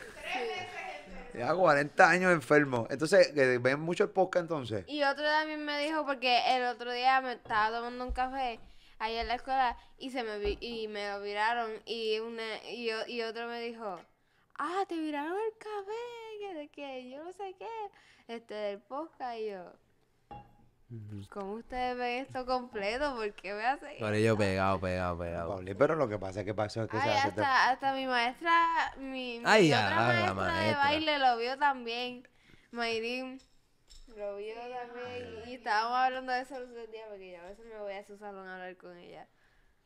Ya 40 años enfermo. Entonces, ven mucho el podcast entonces. Y otro también me dijo, porque el otro día me estaba tomando un café Ahí en la escuela y se me y me lo viraron y una y, otro me dijo, "Ah, te viraron el café, que, que yo no sé qué, este del podcast." Y yo, ¿Cómo ustedes ven esto completo? ¿Por qué me hacen Por ello pegado, pegado, pegado. pero lo que pasa es que pasó que hasta, hasta mi maestra, mi, otra maestra, de baile lo vio también. Mayrin lo vio también. Y estábamos hablando de eso los otros días porque yo a veces me voy a su salón a hablar con ella.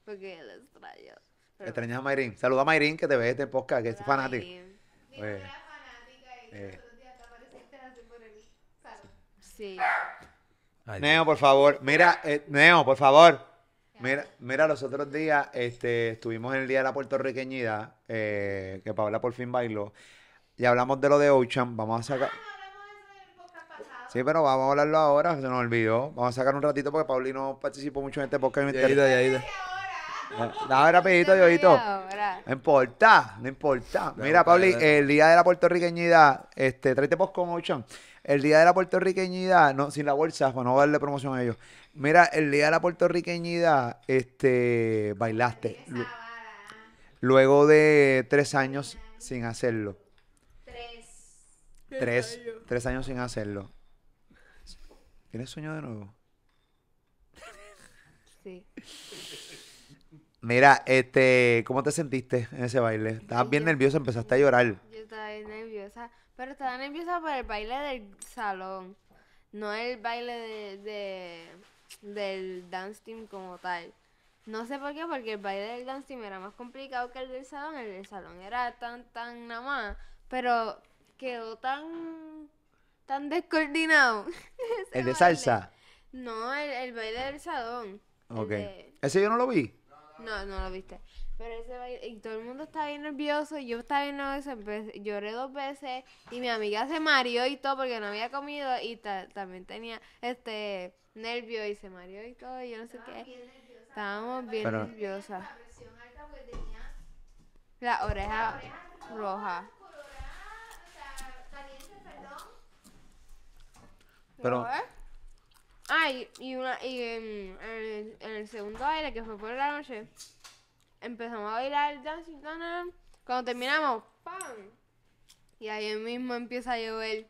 Porque la extraño. Pero... Extrañas a Mayrin. Saluda a Mayrin que te ve este podcast, que es fanática. Sí. Eh, Neo, por favor. Mira, Neo, por favor. Mira, mira, los otros días este, estuvimos en el Día de la Puertorriqueñidad, eh, que Paola por fin bailó, y hablamos de lo de Ocean. Vamos a ah, sacar... Sí, pero vamos a hablarlo ahora, se nos olvidó. Vamos a sacar un ratito porque Pauli no participó mucho en este podcast. Ya, ya, Dame rapidito, Diosito, No importa, no importa. Mira, Pauli, el día de la puertorriqueñidad, este, tráete post con Ocean el Día de la Puertorriqueñidad, no, sin la bolsa, voy no darle promoción a ellos. Mira, el Día de la Puertorriqueñidad, este, bailaste. luego de tres años sin hacerlo. Tres. Tres, tres años sin hacerlo. ¿Tienes sueño de nuevo? Sí. Mira, este, ¿cómo te sentiste en ese baile? Estabas bien nerviosa, empezaste a llorar. Yo estaba bien nerviosa pero estaba empieza por el baile del salón, no el baile de, del dance team como tal. No sé por qué, porque el baile del dance team era más complicado que el del salón. El del salón era tan, tan nada más, pero quedó tan, tan descoordinado. [laughs] ¿El de salsa? No, el, baile del salón. Ok. ¿Ese yo no lo vi? No, no lo viste. Pero ese baile, y todo el mundo estaba bien nervioso, yo estaba bien nervioso, lloré dos veces y mi amiga se mareó y todo porque no había comido y también tenía este nervio y se mareó y todo y yo no sé qué. Estábamos bien pero... La oreja, roja. Pero... Ay, y, una, y en, el, en el segundo aire que fue por la noche, empezamos a bailar dancing, cuando terminamos, ¡pam! Y ahí mismo empieza a llover.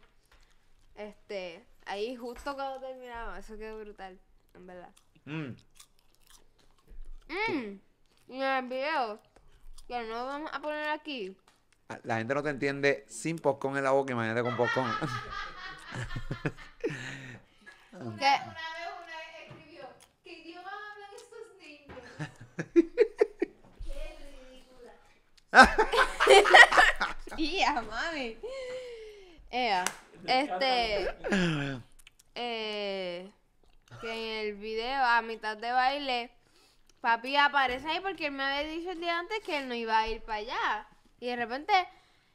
Este, ahí justo cuando terminamos, eso quedó brutal, en verdad. Mmm. Mmm. Y en el video, que no lo vamos a poner aquí. Ah, la gente no te entiende sin poscón en la boca, imagínate con poscón. una, [laughs] una vez, una vez escribió, ¿qué idioma hablan estos niños? [laughs] Tía, [laughs] mami. este. Eh, que en el video, a mitad de baile, papi aparece ahí porque él me había dicho el día antes que él no iba a ir para allá. Y de repente,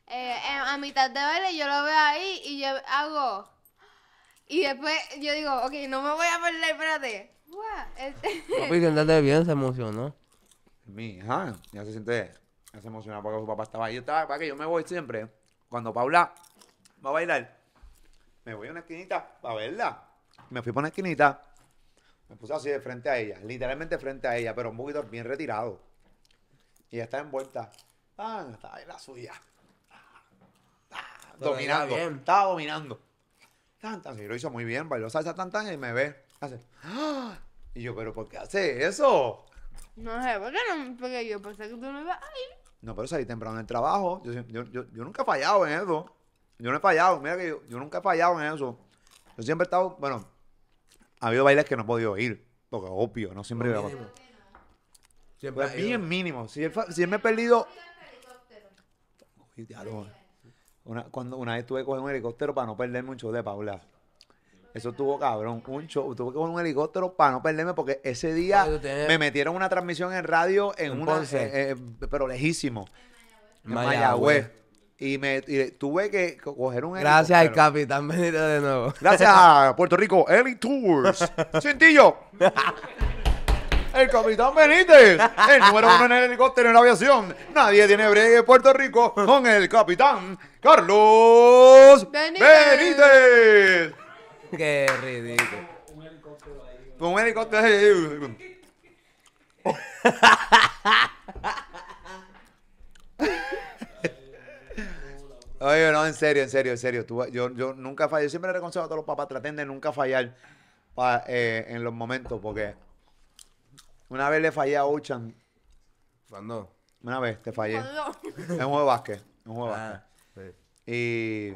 eh, eh, a mitad de baile, yo lo veo ahí y yo hago. Y después yo digo, ok, no me voy a perder, espérate. Este papi, que andate bien, se emocionó. Mi ya se siente se emocionaba porque su papá estaba ahí. Yo estaba, para que yo me voy siempre. Cuando Paula va a bailar, me voy a una esquinita para verla. Me fui para una esquinita, me puse así de frente a ella, literalmente frente a ella, pero un poquito bien retirado. Y ella estaba envuelta. Ah, estaba ahí la suya. Ah, ah, dominando. Estaba dominando. Tan, tan, y lo hizo muy bien, bailó salsa tan, y me ve. Hace. Ah". Y yo, ¿pero por qué hace eso? No sé, porque, no, porque yo pensé que tú no ibas a ir. No, pero salí temprano el trabajo. Yo, nunca he fallado en eso. Yo no he fallado. Mira que yo, nunca he fallado en eso. Yo siempre he estado. Bueno, ha habido bailes que no he podido ir. Porque obvio, no siempre mínimo. Siempre pues bien mínimo. Si, él, si me he perdido. Una, cuando, una vez tuve que coger un helicóptero para no perder mucho de Paula. Eso tuvo cabrón, un show. Tuve que coger un helicóptero para no perderme porque ese día me metieron una transmisión en radio en, un una, eh, eh, pero lejísimo. En Mayagüez. Y me tuve que coger un Gracias al capitán Benítez de nuevo. Gracias a [laughs] Puerto Rico, Eli Tours. [laughs] Cintillo. El capitán Benítez, el número uno en el helicóptero en la aviación. Nadie tiene bregue en Puerto Rico con el capitán Carlos Benítez. Benítez. Qué ridículo. Un helicóptero ahí. Un helicóptero ahí. [laughs] Oye, no, en serio, en serio, en serio. yo, yo nunca fallo. Yo siempre le reconsejo a todos los papás, traten de nunca fallar eh, en los momentos, porque una vez le fallé a Uchan. ¿Cuándo? Una vez te fallé. En un juego de básquet. Un juego de ah, básquet. Y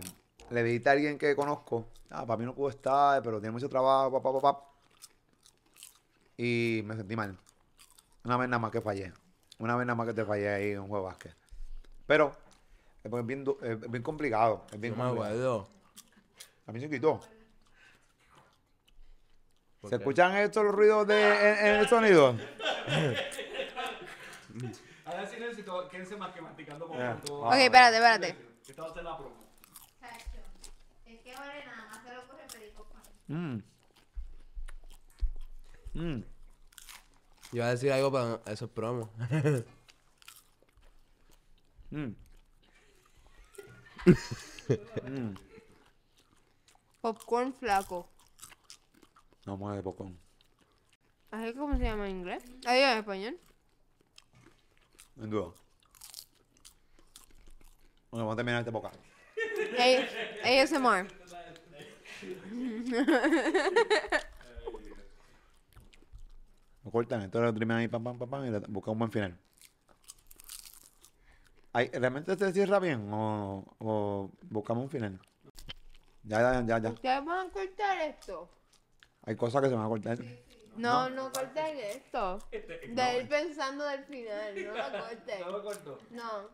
le dijiste a alguien que conozco, ah, para mí no pudo estar, pero tiene mucho trabajo, papá, papá. Pa, pa. Y me sentí mal. Una vez nada más que fallé. Una vez nada más que te fallé ahí en un juego de básquet. Pero eh, es bien, eh, es bien complicado. Es bien complicado. A mí se quitó. ¿Se escuchan estos los ruidos de, en, el sonido? [laughs] [laughs] ver si necesito quédense más que masticando con Ok, espérate, espérate. ¿Qué haciendo la promo no vale nada más, mm. Mm. Iba a decir algo para esos promos. [laughs] Mmm. mm. Popcorn flaco. No mueve popcorn. ¿Así cómo se llama en inglés? ¿Ahí en español? En duda. vamos a terminar este boca. ASMR. No cortan, esto lo trimen ahí, pam, pam, pam, y un buen final. Ay, ¿Realmente se cierra bien o, buscamos un final? Ya, ya, ya, ya. ¿Ustedes van a cortar esto? Hay cosas que se van a cortar. No, no, corté [laughs] esto. Este, de ir pensando del final, no lo corté, [laughs] No lo cortó. No.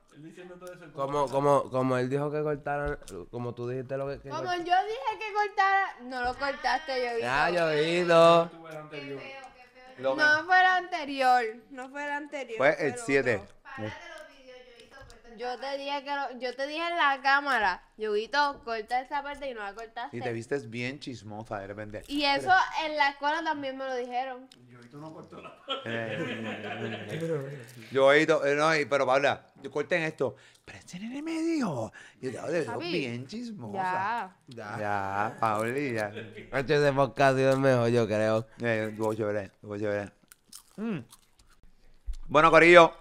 Como, como, como él dijo que cortaran, como tú dijiste lo que. como yo dije que cortara, no lo cortaste, yo Ya, ah, yo oído. Ah, no fue el anterior, no fue el anterior. Fue el 7 yo te dije que yo te dije en la cámara, Yuguito, corta esa parte y no la cortaste. Y te vistes bien chismosa de repente. Y eso en la escuela también me lo dijeron. yo no cortó la parte. no, pero Paula, yo corten esto. Pero este nene me dijo. Yo te veo bien chismosa. Ya. Ya, Pauli, ya. Este es el mejor, yo creo. Estuvo chévere, estuvo chévere. Bueno, Corillo.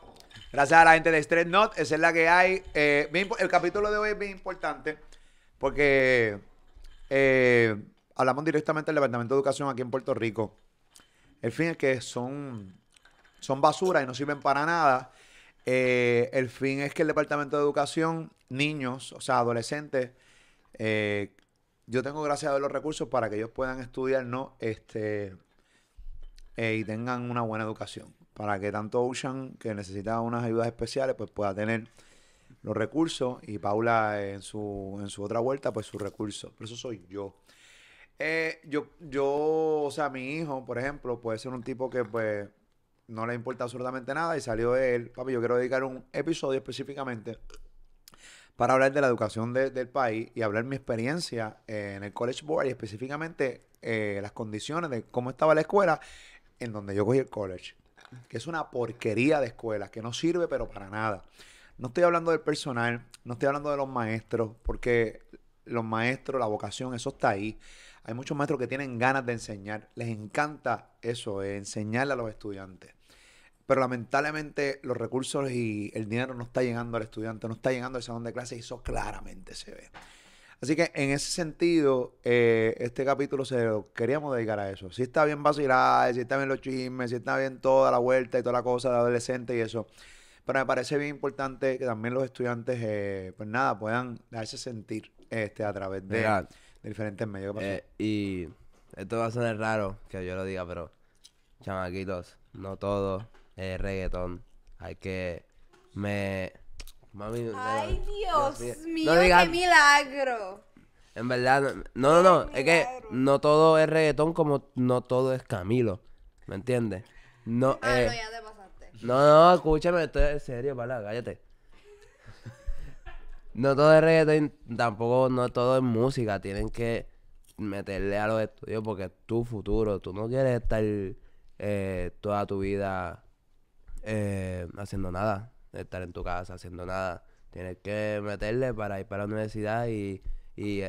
Gracias a la gente de Stress Not, esa es la que hay. Eh, el capítulo de hoy es bien importante porque eh, hablamos directamente del Departamento de Educación aquí en Puerto Rico. El fin es que son, son basura y no sirven para nada. Eh, el fin es que el Departamento de Educación, niños, o sea, adolescentes, yo tengo gracias a los recursos para que ellos puedan estudiar, ¿no? Este, y tengan una buena educación para que tanto Ocean, que necesita unas ayudas especiales, pues pueda tener los recursos y Paula en su, en su otra vuelta, pues sus recursos. por eso soy yo. Eh, yo, yo, o sea, mi hijo, por ejemplo, puede ser un tipo que pues no le importa absolutamente nada y salió de él. Papi, yo quiero dedicar un episodio específicamente para hablar de la educación del país y hablar mi experiencia en el College Board y específicamente eh, las condiciones de cómo estaba la escuela en donde yo cogí el college que es una porquería de escuela, que no sirve pero para nada. No estoy hablando del personal, no estoy hablando de los maestros, porque los maestros, la vocación, eso está ahí. Hay muchos maestros que tienen ganas de enseñar, les encanta eso, enseñarle a los estudiantes. Pero lamentablemente los recursos y el dinero no está llegando al estudiante, no está llegando al salón de clases y eso claramente se ve. Así que en ese sentido, eh, este capítulo se lo queríamos dedicar a eso. Si está bien vacilar, si está bien los chismes, si está bien toda la vuelta y toda la cosa de adolescente y eso. Pero me parece bien importante que también los estudiantes, eh, pues nada, puedan darse sentir este, a través de, diferentes medios. Eh, y esto va a ser raro que yo lo diga, pero chamaquitos, no todo es reggaetón. Hay que... Me, Ay, Dios, mío, qué milagro. En verdad, no, no, no, es que no todo es reggaetón como no todo es Camilo, ¿me entiendes? No, ah, no, eh, ya te pasaste. No, no, escúchame, estoy en serio, para, cállate. [laughs] no todo es reggaetón, tampoco no todo es música, tienen que meterle a los estudios porque es tu futuro, tú no quieres estar eh, toda tu vida eh, haciendo nada de estar en tu casa haciendo nada. Tienes que meterle para ir para la universidad y,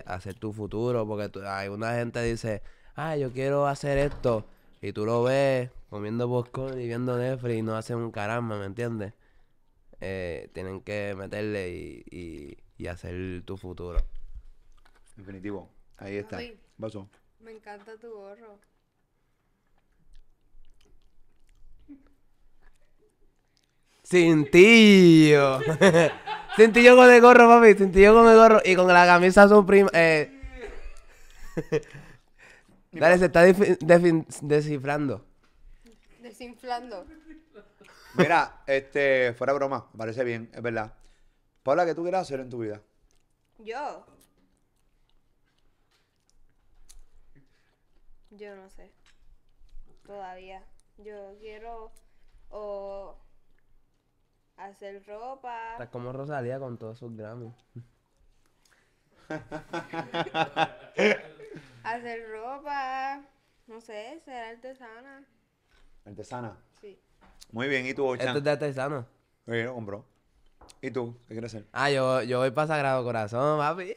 hacer tu futuro. Porque hay una gente que dice, ah, yo quiero hacer esto. Y tú lo ves comiendo popcorn y viendo Netflix y no hace un caramba, ¿me entiendes? Eh, tienen que meterle y, hacer tu futuro. Definitivo. Ahí está. Paso. Me encanta tu gorro. Cintillo. [laughs] cintillo con el gorro, papi. Cintillo con el gorro. Y con la camisa suprima. prima. Eh. [laughs] Dale, se está descifrando. Desinflando. Mira, este, fuera broma, parece bien, es verdad. Paula, ¿qué tú quieras hacer en tu vida? Yo. Yo no sé. Todavía. Yo quiero o hacer ropa. Estás como Rosalía con todos sus Grammys. hacer ropa, no sé, ser artesana. ¿Artesana? Sí. Muy bien, ¿y tú, Ochan? Esto es de artesana. Sí, lo compró. ¿Y tú? ¿Qué quieres hacer? Ah, yo, yo voy para Sagrado Corazón, papi. Eh,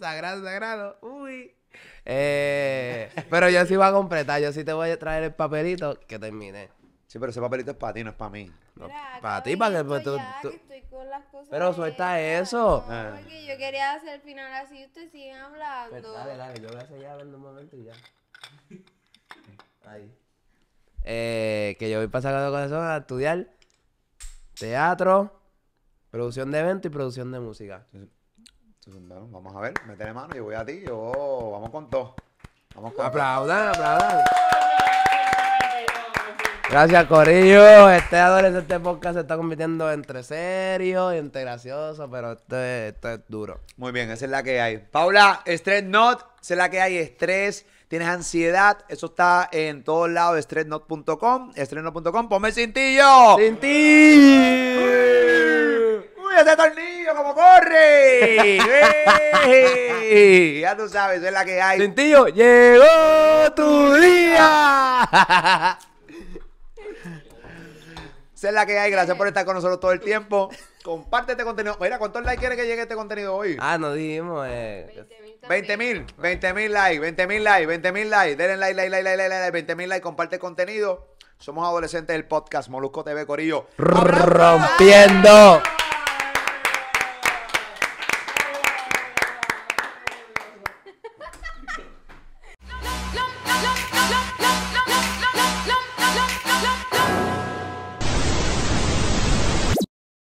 sagrado, sagrado. Uy. Eh, pero yo sí voy a completar, yo sí te voy a traer el papelito que termine Sí, pero ese papelito es para ti, no es para mí. para ti, para que... Pues, tú, pero suelta eso. No, ah. Porque yo quería hacer el final así, y ustedes siguen pues hablando. Pues dale, dale, yo voy a seguir hablando un momento y ya. [laughs] Ahí. Eh, que yo voy pasando con eso a estudiar teatro, producción de eventos y producción de música. vamos a ver, métele mano, yo voy a ti, yo vamos con todo. Vamos con... Aplaudan, aplaudan. Gracias, Corillo. Este adolescente podcast se está convirtiendo entre serio y entre gracioso, pero esto este es, duro. Muy bien, esa es la que hay. Paula, Stress Not, esa la que hay, estrés. Tienes ansiedad, eso está en todos lados, stressnot.com, stressnot.com, ponme el cintillo. ¡Cintillo! ¡Uy, ese tornillo, como corre! [laughs] Ya tú sabes, esa es la que hay. Cintillo, llegó tu día. [laughs] es la que hay. Gracias por [laughs] estar con nosotros todo el tiempo. Comparte este contenido. Mira, ¿cuántos likes quieres que llegue este contenido hoy? Ah, nos dimos Eh. 20 mil. 20 mil likes. 20 mil likes. 20 mil likes. Denle like, like, like, like, like, 20 mil likes. Comparte contenido. Somos adolescentes del podcast Molusco TV Corillo. Rompiendo.